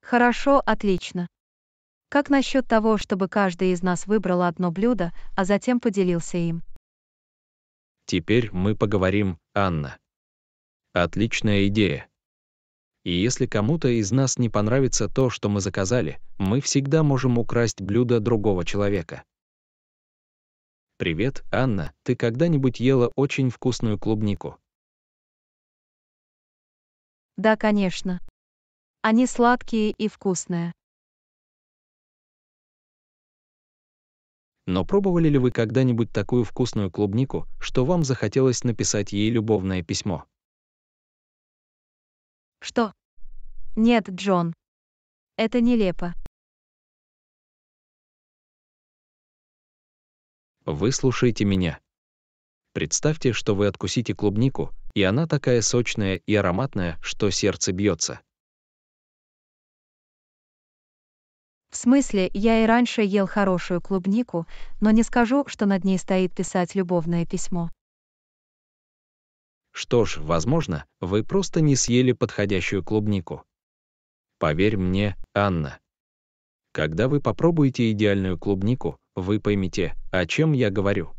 Хорошо, отлично. Как насчет того, чтобы каждый из нас выбрал одно блюдо, а затем поделился им? Теперь мы поговорим, Анна. Отличная идея. И если кому-то из нас не понравится то, что мы заказали, мы всегда можем украсть блюдо другого человека. Привет, Анна, ты когда-нибудь ела очень вкусную клубнику? Да, конечно. Они сладкие и вкусные. Но пробовали ли вы когда-нибудь такую вкусную клубнику, что вам захотелось написать ей любовное письмо? Что? Нет, Джон. Это нелепо. Выслушайте меня. Представьте, что вы откусите клубнику, и она такая сочная и ароматная, что сердце бьется. В смысле, я и раньше ел хорошую клубнику, но не скажу, что над ней стоит писать любовное письмо. Что ж, возможно, вы просто не съели подходящую клубнику. Поверь мне, Анна. Когда вы попробуете идеальную клубнику, вы поймете, о чем я говорю.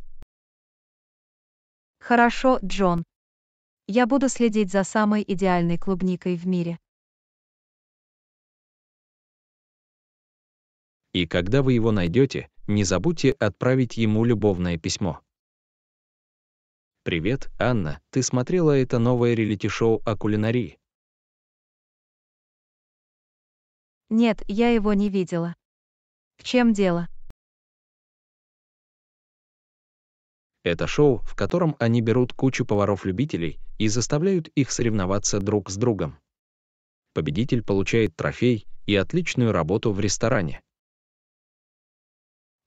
Хорошо, Джон. Я буду следить за самой идеальной клубникой в мире. и когда вы его найдете, не забудьте отправить ему любовное письмо. Привет, Анна, ты смотрела это новое реалити-шоу о кулинарии? Нет, я его не видела. В чем дело? Это шоу, в котором они берут кучу поваров-любителей и заставляют их соревноваться друг с другом. Победитель получает трофей и отличную работу в ресторане.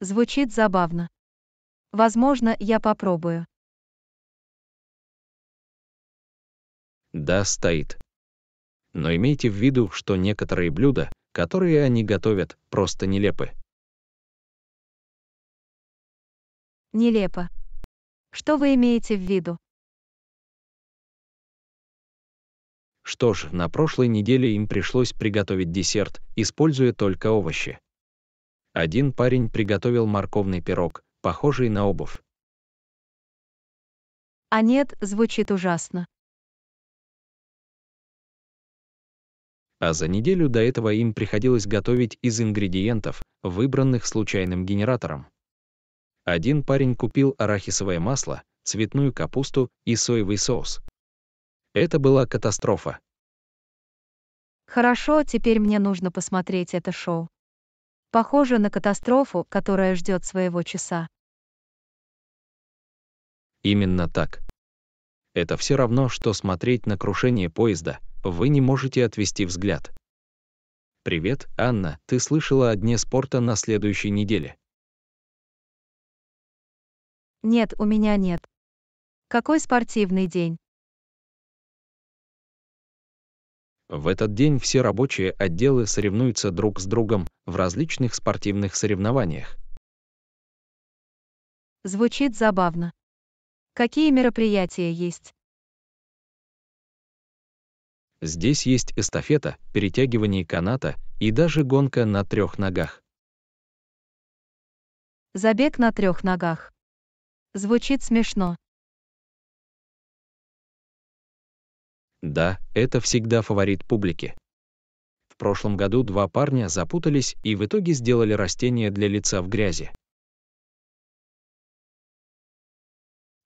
Звучит забавно. Возможно, я попробую. Да, стоит. Но имейте в виду, что некоторые блюда, которые они готовят, просто нелепы. Нелепо. Что вы имеете в виду? Что ж, на прошлой неделе им пришлось приготовить десерт, используя только овощи. Один парень приготовил морковный пирог, похожий на обувь. А нет, звучит ужасно. А за неделю до этого им приходилось готовить из ингредиентов, выбранных случайным генератором. Один парень купил арахисовое масло, цветную капусту и соевый соус. Это была катастрофа. Хорошо, теперь мне нужно посмотреть это шоу. Похоже на катастрофу, которая ждет своего часа. Именно так. Это все равно, что смотреть на крушение поезда, вы не можете отвести взгляд. Привет, Анна, ты слышала о дне спорта на следующей неделе? Нет, у меня нет. Какой спортивный день? В этот день все рабочие отделы соревнуются друг с другом в различных спортивных соревнованиях. Звучит забавно. Какие мероприятия есть? Здесь есть эстафета, перетягивание каната и даже гонка на трех ногах. Забег на трех ногах. Звучит смешно. Да, это всегда фаворит публики. В прошлом году два парня запутались и в итоге сделали растение для лица в грязи.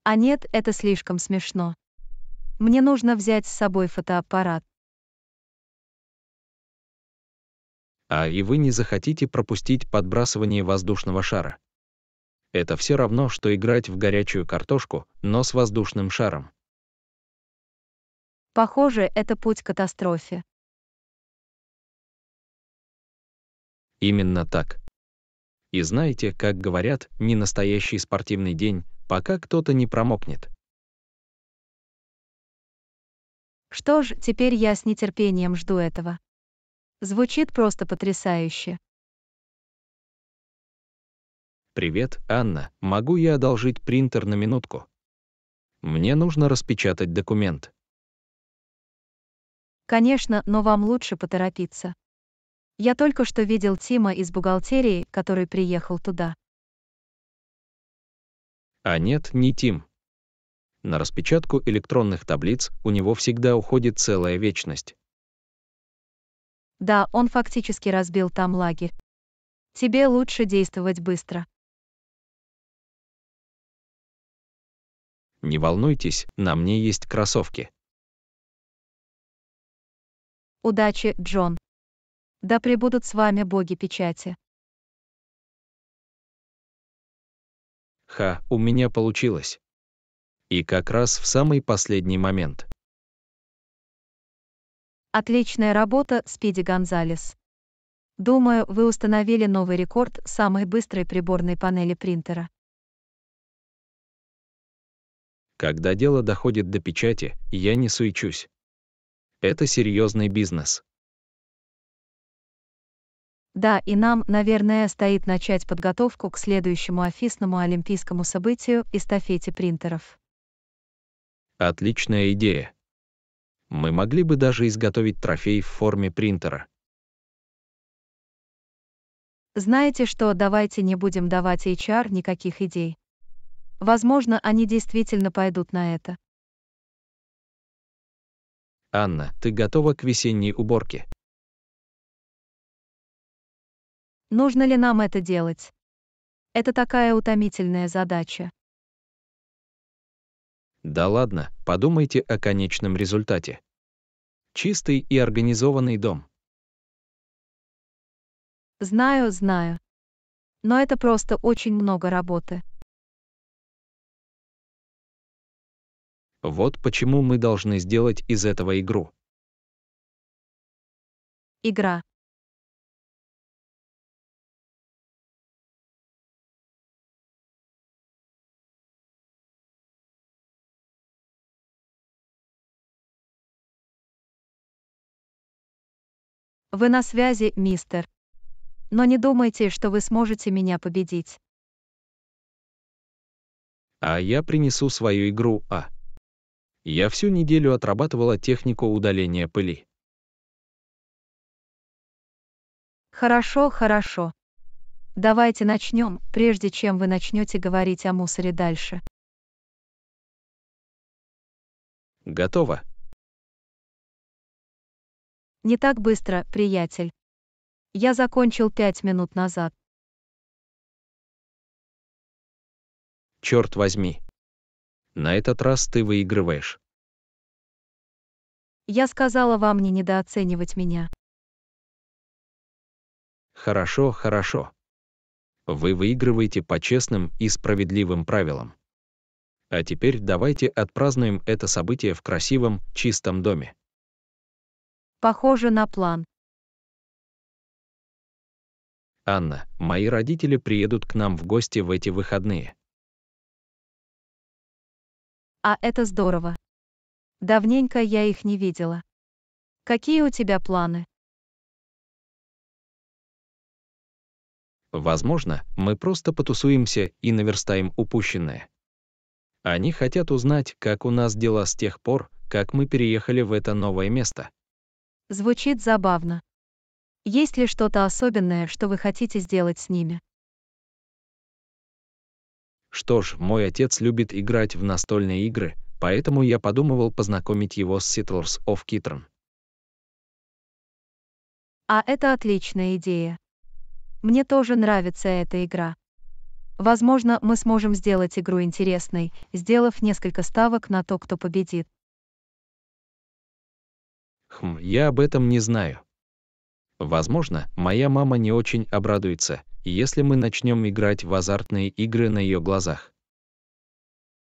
А нет, это слишком смешно. Мне нужно взять с собой фотоаппарат. А и вы не захотите пропустить подбрасывание воздушного шара. Это все равно, что играть в горячую картошку, но с воздушным шаром. Похоже, это путь к катастрофе. Именно так. И знаете, как говорят, не настоящий спортивный день, пока кто-то не промокнет. Что ж, теперь я с нетерпением жду этого. Звучит просто потрясающе. Привет, Анна, могу я одолжить принтер на минутку? Мне нужно распечатать документ. Конечно, но вам лучше поторопиться. Я только что видел Тима из бухгалтерии, который приехал туда. А нет, не Тим. На распечатку электронных таблиц у него всегда уходит целая вечность. Да, он фактически разбил там лагерь. Тебе лучше действовать быстро. Не волнуйтесь, на мне есть кроссовки. Удачи, Джон. Да пребудут с вами боги печати. Ха, у меня получилось. И как раз в самый последний момент. Отличная работа, Спиди Гонзалес. Думаю, вы установили новый рекорд самой быстрой приборной панели принтера. Когда дело доходит до печати, я не суечусь. Это серьезный бизнес. Да, и нам, наверное, стоит начать подготовку к следующему офисному олимпийскому событию – эстафете принтеров. Отличная идея. Мы могли бы даже изготовить трофей в форме принтера. Знаете что, давайте не будем давать HR никаких идей. Возможно, они действительно пойдут на это. Анна, ты готова к весенней уборке? Нужно ли нам это делать? Это такая утомительная задача. Да ладно, подумайте о конечном результате. Чистый и организованный дом. Знаю, знаю. Но это просто очень много работы. Вот почему мы должны сделать из этого игру. Игра. Вы на связи, мистер. Но не думайте, что вы сможете меня победить. А я принесу свою игру, а. Я всю неделю отрабатывала технику удаления пыли. Хорошо, хорошо. Давайте начнем, прежде чем вы начнете говорить о мусоре дальше. Готово. Не так быстро, приятель. Я закончил пять минут назад. Черт возьми. На этот раз ты выигрываешь. Я сказала вам не недооценивать меня. Хорошо, хорошо. Вы выигрываете по честным и справедливым правилам. А теперь давайте отпразднуем это событие в красивом, чистом доме. Похоже на план. Анна, мои родители приедут к нам в гости в эти выходные. А это здорово. Давненько я их не видела. Какие у тебя планы? Возможно, мы просто потусуемся и наверстаем упущенное. Они хотят узнать, как у нас дела с тех пор, как мы переехали в это новое место. Звучит забавно. Есть ли что-то особенное, что вы хотите сделать с ними? Что ж, мой отец любит играть в настольные игры, поэтому я подумывал познакомить его с Settlers of Kitron. А это отличная идея. Мне тоже нравится эта игра. Возможно, мы сможем сделать игру интересной, сделав несколько ставок на то, кто победит. Хм, я об этом не знаю. Возможно, моя мама не очень обрадуется, если мы начнем играть в азартные игры на ее глазах.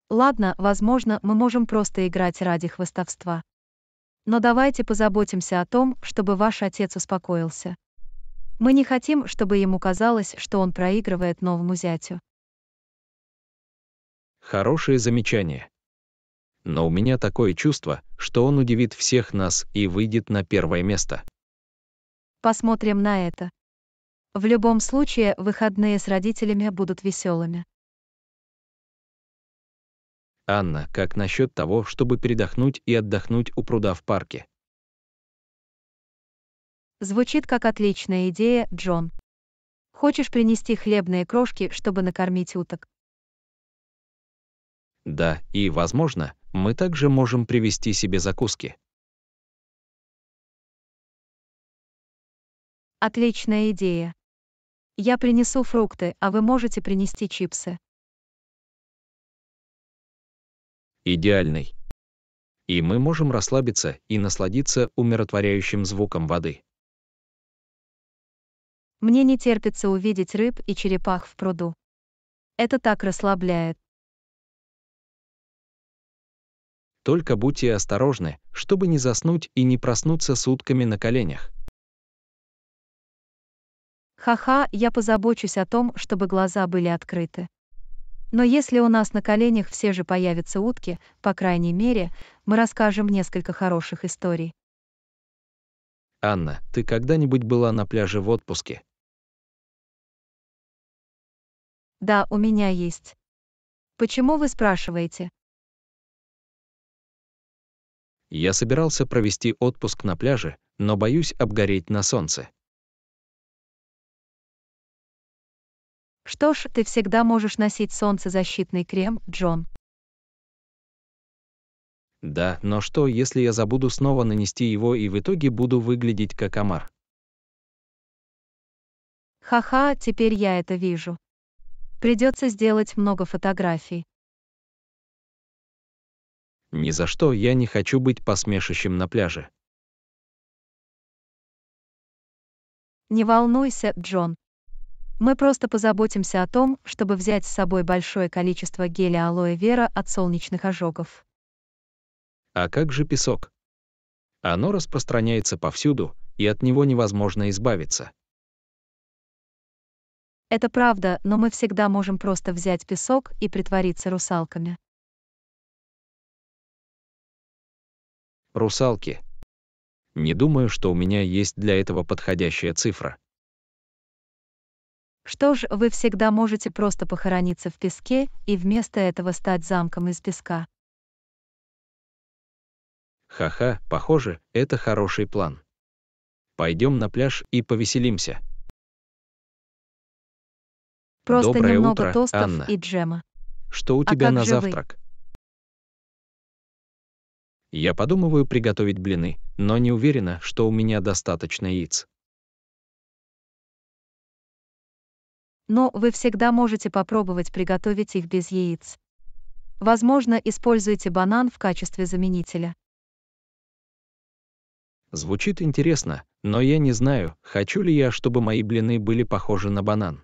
Ладно, возможно, мы можем просто играть ради хвостовства. Но давайте позаботимся о том, чтобы ваш отец успокоился. Мы не хотим, чтобы ему казалось, что он проигрывает новому зятю. Хорошее замечание. Но у меня такое чувство, что он удивит всех нас и выйдет на первое место. Посмотрим на это. В любом случае, выходные с родителями будут веселыми. Анна, как насчет того, чтобы передохнуть и отдохнуть у пруда в парке? Звучит как отличная идея, Джон. Хочешь принести хлебные крошки, чтобы накормить уток? Да, и, возможно, мы также можем привезти себе закуски. Отличная идея. Я принесу фрукты, а вы можете принести чипсы. Идеальный. И мы можем расслабиться и насладиться умиротворяющим звуком воды. Мне не терпится увидеть рыб и черепах в пруду. Это так расслабляет. Только будьте осторожны, чтобы не заснуть и не проснуться сутками на коленях. Ха-ха, я позабочусь о том, чтобы глаза были открыты. Но если у нас на коленях все же появятся утки, по крайней мере, мы расскажем несколько хороших историй. Анна, ты когда-нибудь была на пляже в отпуске? Да, у меня есть. Почему вы спрашиваете? Я собирался провести отпуск на пляже, но боюсь обгореть на солнце. Что ж, ты всегда можешь носить солнцезащитный крем, Джон. Да, но что, если я забуду снова нанести его и в итоге буду выглядеть как омар? Ха-ха, теперь я это вижу. Придется сделать много фотографий. Ни за что я не хочу быть посмешищем на пляже. Не волнуйся, Джон, мы просто позаботимся о том, чтобы взять с собой большое количество геля алоэ вера от солнечных ожогов. А как же песок? Оно распространяется повсюду, и от него невозможно избавиться. Это правда, но мы всегда можем просто взять песок и притвориться русалками. Русалки. Не думаю, что у меня есть для этого подходящая цифра. Что ж, вы всегда можете просто похорониться в песке и вместо этого стать замком из песка. Ха-ха, похоже, это хороший план. Пойдем на пляж и повеселимся. Просто Доброе немного утро, тостов Анна. и джема. Что у а тебя на завтрак? Вы? Я подумываю приготовить блины, но не уверена, что у меня достаточно яиц. но вы всегда можете попробовать приготовить их без яиц. Возможно, используйте банан в качестве заменителя. Звучит интересно, но я не знаю, хочу ли я, чтобы мои блины были похожи на банан.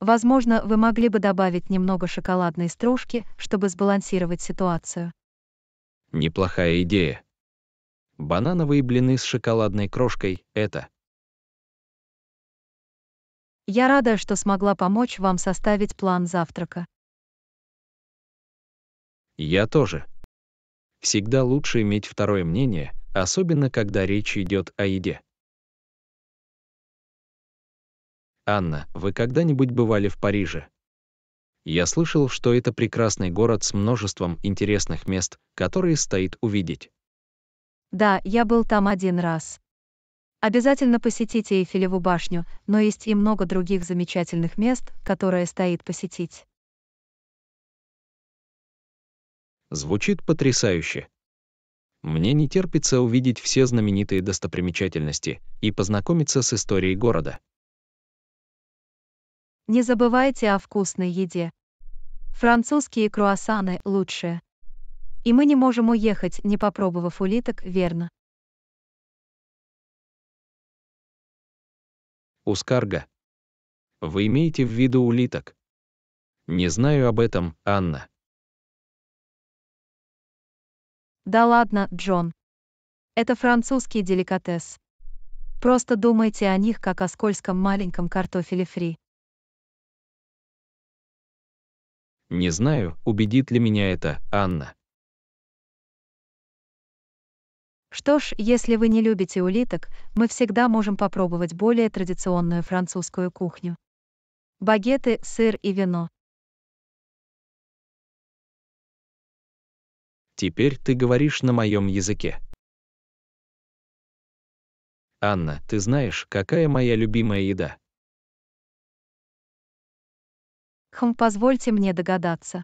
Возможно, вы могли бы добавить немного шоколадной стружки, чтобы сбалансировать ситуацию. Неплохая идея. Банановые блины с шоколадной крошкой – это я рада, что смогла помочь вам составить план завтрака. Я тоже. Всегда лучше иметь второе мнение, особенно когда речь идет о еде. Анна, вы когда-нибудь бывали в Париже? Я слышал, что это прекрасный город с множеством интересных мест, которые стоит увидеть. Да, я был там один раз. Обязательно посетите Эйфелеву башню, но есть и много других замечательных мест, которые стоит посетить. Звучит потрясающе. Мне не терпится увидеть все знаменитые достопримечательности и познакомиться с историей города. Не забывайте о вкусной еде. Французские круассаны лучшие. И мы не можем уехать, не попробовав улиток, верно? Ускарга. Вы имеете в виду улиток? Не знаю об этом, Анна. Да ладно, Джон. Это французский деликатес. Просто думайте о них как о скользком маленьком картофеле фри. Не знаю, убедит ли меня это, Анна. Что ж, если вы не любите улиток, мы всегда можем попробовать более традиционную французскую кухню. Багеты, сыр и вино. Теперь ты говоришь на моем языке. Анна, ты знаешь, какая моя любимая еда? Хм, позвольте мне догадаться.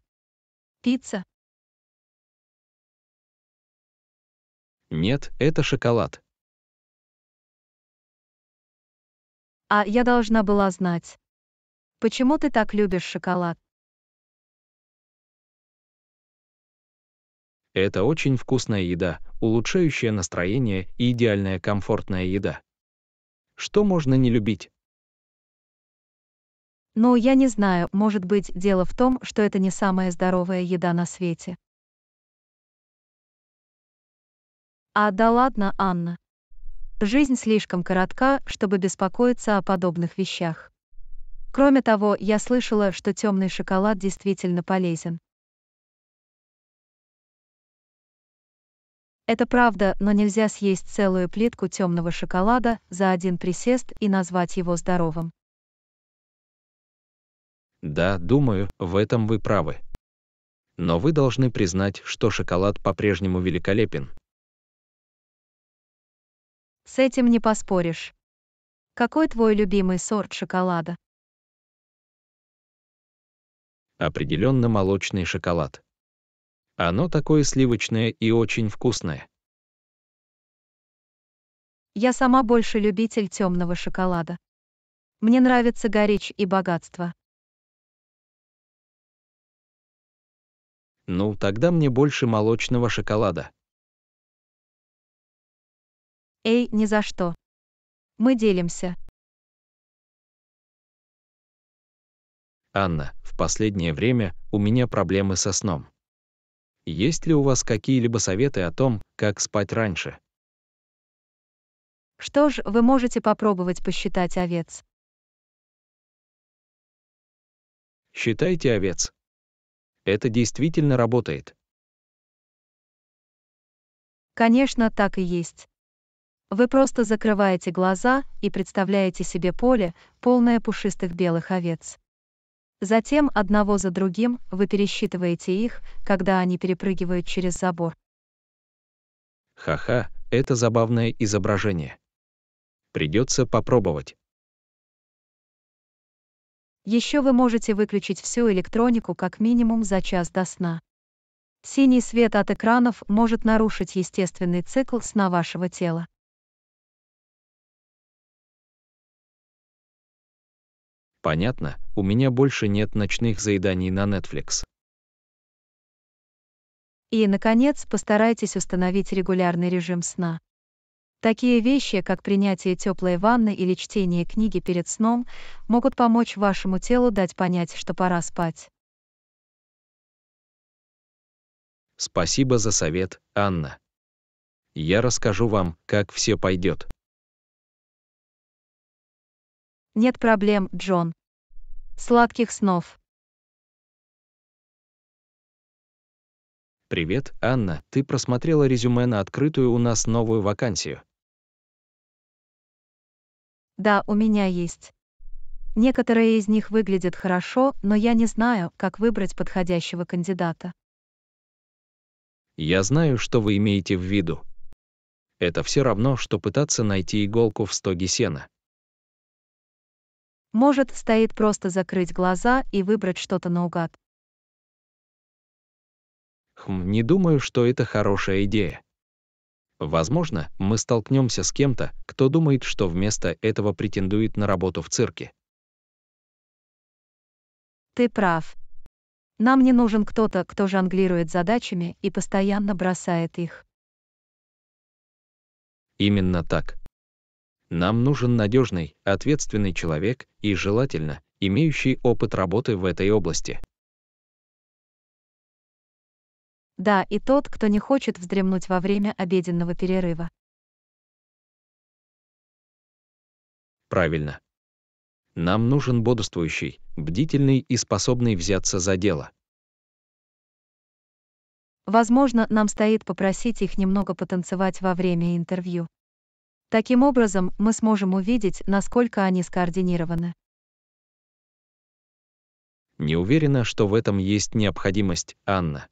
Пицца. Нет, это шоколад. А я должна была знать. Почему ты так любишь шоколад? Это очень вкусная еда, улучшающая настроение и идеальная комфортная еда. Что можно не любить? Ну, я не знаю, может быть, дело в том, что это не самая здоровая еда на свете. А да ладно, Анна. Жизнь слишком коротка, чтобы беспокоиться о подобных вещах. Кроме того, я слышала, что темный шоколад действительно полезен. Это правда, но нельзя съесть целую плитку темного шоколада за один присест и назвать его здоровым. Да, думаю, в этом вы правы. Но вы должны признать, что шоколад по-прежнему великолепен, с этим не поспоришь. Какой твой любимый сорт шоколада? Определенно молочный шоколад. Оно такое сливочное и очень вкусное. Я сама больше любитель темного шоколада. Мне нравится горечь и богатство. Ну, тогда мне больше молочного шоколада. Эй, ни за что. Мы делимся. Анна, в последнее время у меня проблемы со сном. Есть ли у вас какие-либо советы о том, как спать раньше? Что ж, вы можете попробовать посчитать овец. Считайте овец. Это действительно работает. Конечно, так и есть. Вы просто закрываете глаза и представляете себе поле, полное пушистых белых овец. Затем одного за другим вы пересчитываете их, когда они перепрыгивают через забор. Ха-ха, это забавное изображение. Придется попробовать. Еще вы можете выключить всю электронику как минимум за час до сна. Синий свет от экранов может нарушить естественный цикл сна вашего тела. Понятно, у меня больше нет ночных заеданий на Netflix. И, наконец, постарайтесь установить регулярный режим сна. Такие вещи, как принятие теплой ванны или чтение книги перед сном, могут помочь вашему телу дать понять, что пора спать. Спасибо за совет, Анна. Я расскажу вам, как все пойдет. Нет проблем, Джон. Сладких снов. Привет, Анна, ты просмотрела резюме на открытую у нас новую вакансию. Да, у меня есть. Некоторые из них выглядят хорошо, но я не знаю, как выбрать подходящего кандидата. Я знаю, что вы имеете в виду. Это все равно, что пытаться найти иголку в стоге сена. Может, стоит просто закрыть глаза и выбрать что-то наугад. Хм, не думаю, что это хорошая идея. Возможно, мы столкнемся с кем-то, кто думает, что вместо этого претендует на работу в цирке. Ты прав. Нам не нужен кто-то, кто жонглирует задачами и постоянно бросает их. Именно так. Нам нужен надежный, ответственный человек и, желательно, имеющий опыт работы в этой области. Да, и тот, кто не хочет вздремнуть во время обеденного перерыва. Правильно. Нам нужен бодрствующий, бдительный и способный взяться за дело. Возможно, нам стоит попросить их немного потанцевать во время интервью. Таким образом, мы сможем увидеть, насколько они скоординированы. Не уверена, что в этом есть необходимость, Анна.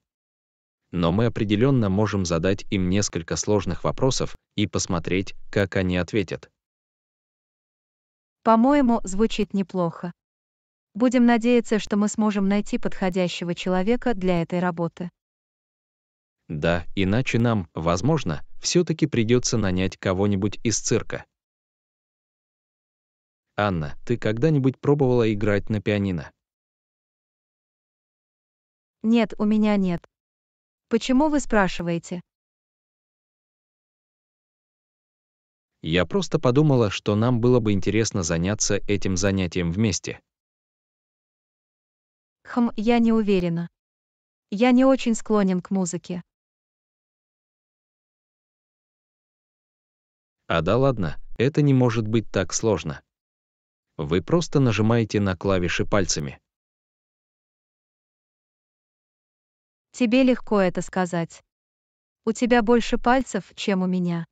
Но мы определенно можем задать им несколько сложных вопросов и посмотреть, как они ответят. По-моему, звучит неплохо. Будем надеяться, что мы сможем найти подходящего человека для этой работы. Да, иначе нам, возможно, все-таки придется нанять кого-нибудь из цирка. Анна, ты когда-нибудь пробовала играть на пианино? Нет, у меня нет. Почему вы спрашиваете? Я просто подумала, что нам было бы интересно заняться этим занятием вместе. Хм, я не уверена. Я не очень склонен к музыке. А да ладно, это не может быть так сложно. Вы просто нажимаете на клавиши пальцами. Тебе легко это сказать. У тебя больше пальцев, чем у меня.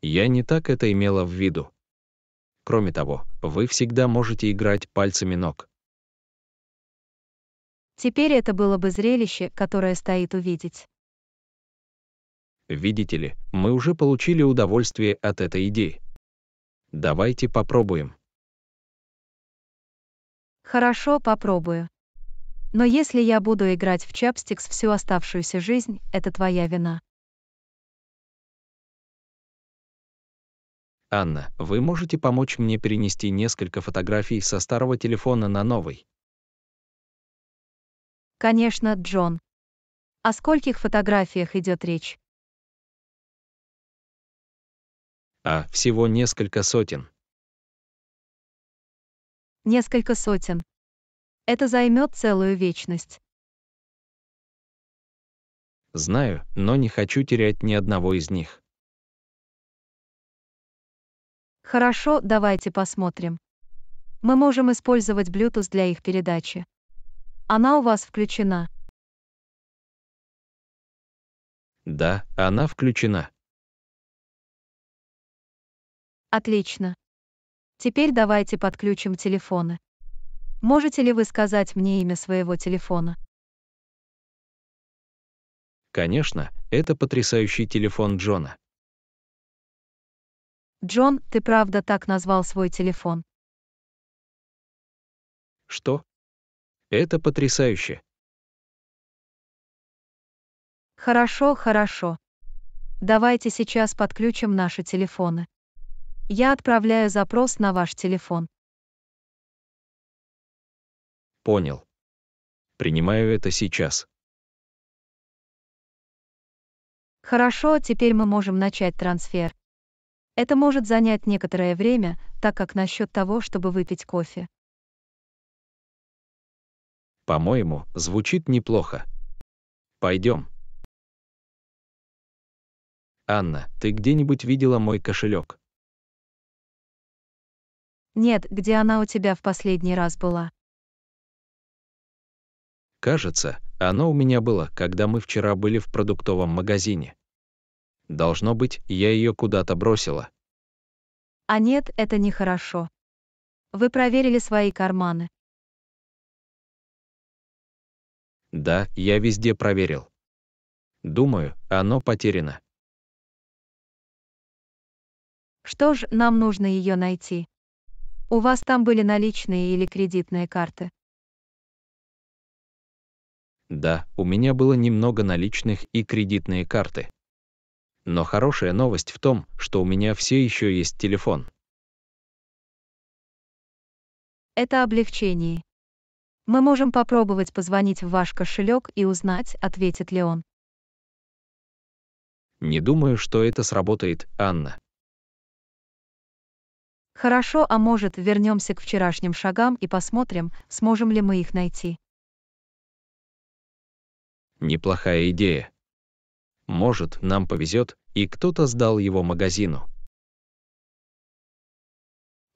Я не так это имела в виду. Кроме того, вы всегда можете играть пальцами ног. Теперь это было бы зрелище, которое стоит увидеть. Видите ли, мы уже получили удовольствие от этой идеи. Давайте попробуем. Хорошо, попробую. Но если я буду играть в чапстикс всю оставшуюся жизнь, это твоя вина. Анна, вы можете помочь мне перенести несколько фотографий со старого телефона на новый? Конечно, Джон. О скольких фотографиях идет речь? а всего несколько сотен. Несколько сотен. Это займет целую вечность. Знаю, но не хочу терять ни одного из них. Хорошо, давайте посмотрим. Мы можем использовать Bluetooth для их передачи. Она у вас включена. Да, она включена. Отлично. Теперь давайте подключим телефоны. Можете ли вы сказать мне имя своего телефона? Конечно, это потрясающий телефон Джона. Джон, ты правда так назвал свой телефон? Что? Это потрясающе. Хорошо, хорошо. Давайте сейчас подключим наши телефоны. Я отправляю запрос на ваш телефон. Понял. Принимаю это сейчас. Хорошо, теперь мы можем начать трансфер. Это может занять некоторое время, так как насчет того, чтобы выпить кофе. По-моему, звучит неплохо. Пойдем. Анна, ты где-нибудь видела мой кошелек? Нет, где она у тебя в последний раз была? Кажется, оно у меня было, когда мы вчера были в продуктовом магазине. Должно быть, я ее куда-то бросила. А нет, это нехорошо. Вы проверили свои карманы. Да, я везде проверил. Думаю, оно потеряно. Что ж, нам нужно ее найти. У вас там были наличные или кредитные карты? Да, у меня было немного наличных и кредитные карты. Но хорошая новость в том, что у меня все еще есть телефон. Это облегчение. Мы можем попробовать позвонить в ваш кошелек и узнать, ответит ли он. Не думаю, что это сработает, Анна. Хорошо, а может, вернемся к вчерашним шагам и посмотрим, сможем ли мы их найти. Неплохая идея. Может, нам повезет, и кто-то сдал его магазину.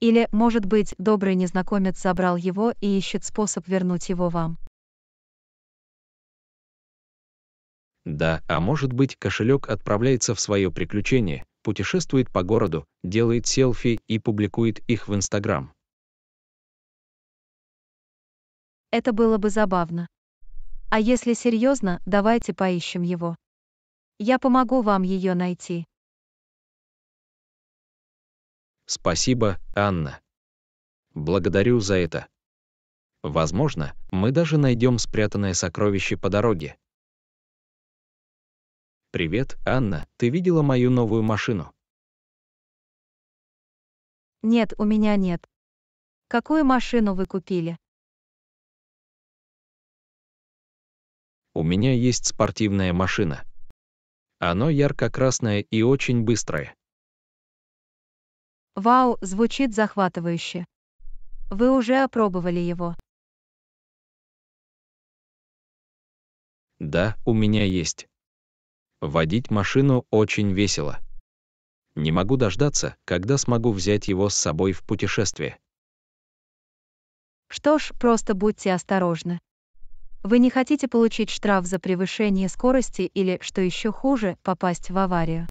Или, может быть, добрый незнакомец забрал его и ищет способ вернуть его вам. Да, а может быть, кошелек отправляется в свое приключение, путешествует по городу, делает селфи и публикует их в Инстаграм. Это было бы забавно. А если серьезно, давайте поищем его. Я помогу вам ее найти. Спасибо, Анна. Благодарю за это. Возможно, мы даже найдем спрятанное сокровище по дороге. «Привет, Анна, ты видела мою новую машину?» «Нет, у меня нет. Какую машину вы купили?» «У меня есть спортивная машина. Оно ярко-красное и очень быстрое». «Вау, звучит захватывающе. Вы уже опробовали его?» «Да, у меня есть. Водить машину очень весело. Не могу дождаться, когда смогу взять его с собой в путешествие. Что ж, просто будьте осторожны. Вы не хотите получить штраф за превышение скорости или, что еще хуже, попасть в аварию.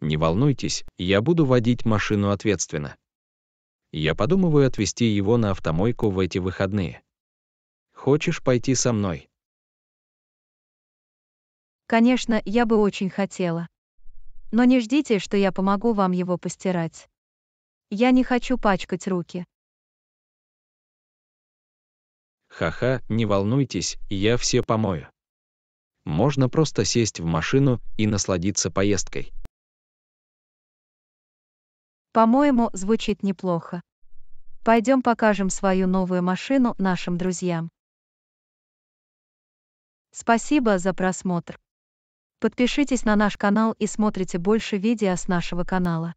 Не волнуйтесь, я буду водить машину ответственно. Я подумываю отвезти его на автомойку в эти выходные. Хочешь пойти со мной? Конечно, я бы очень хотела. Но не ждите, что я помогу вам его постирать. Я не хочу пачкать руки. Ха-ха, не волнуйтесь, я все помою. Можно просто сесть в машину и насладиться поездкой. По-моему, звучит неплохо. Пойдем покажем свою новую машину нашим друзьям. Спасибо за просмотр. Подпишитесь на наш канал и смотрите больше видео с нашего канала.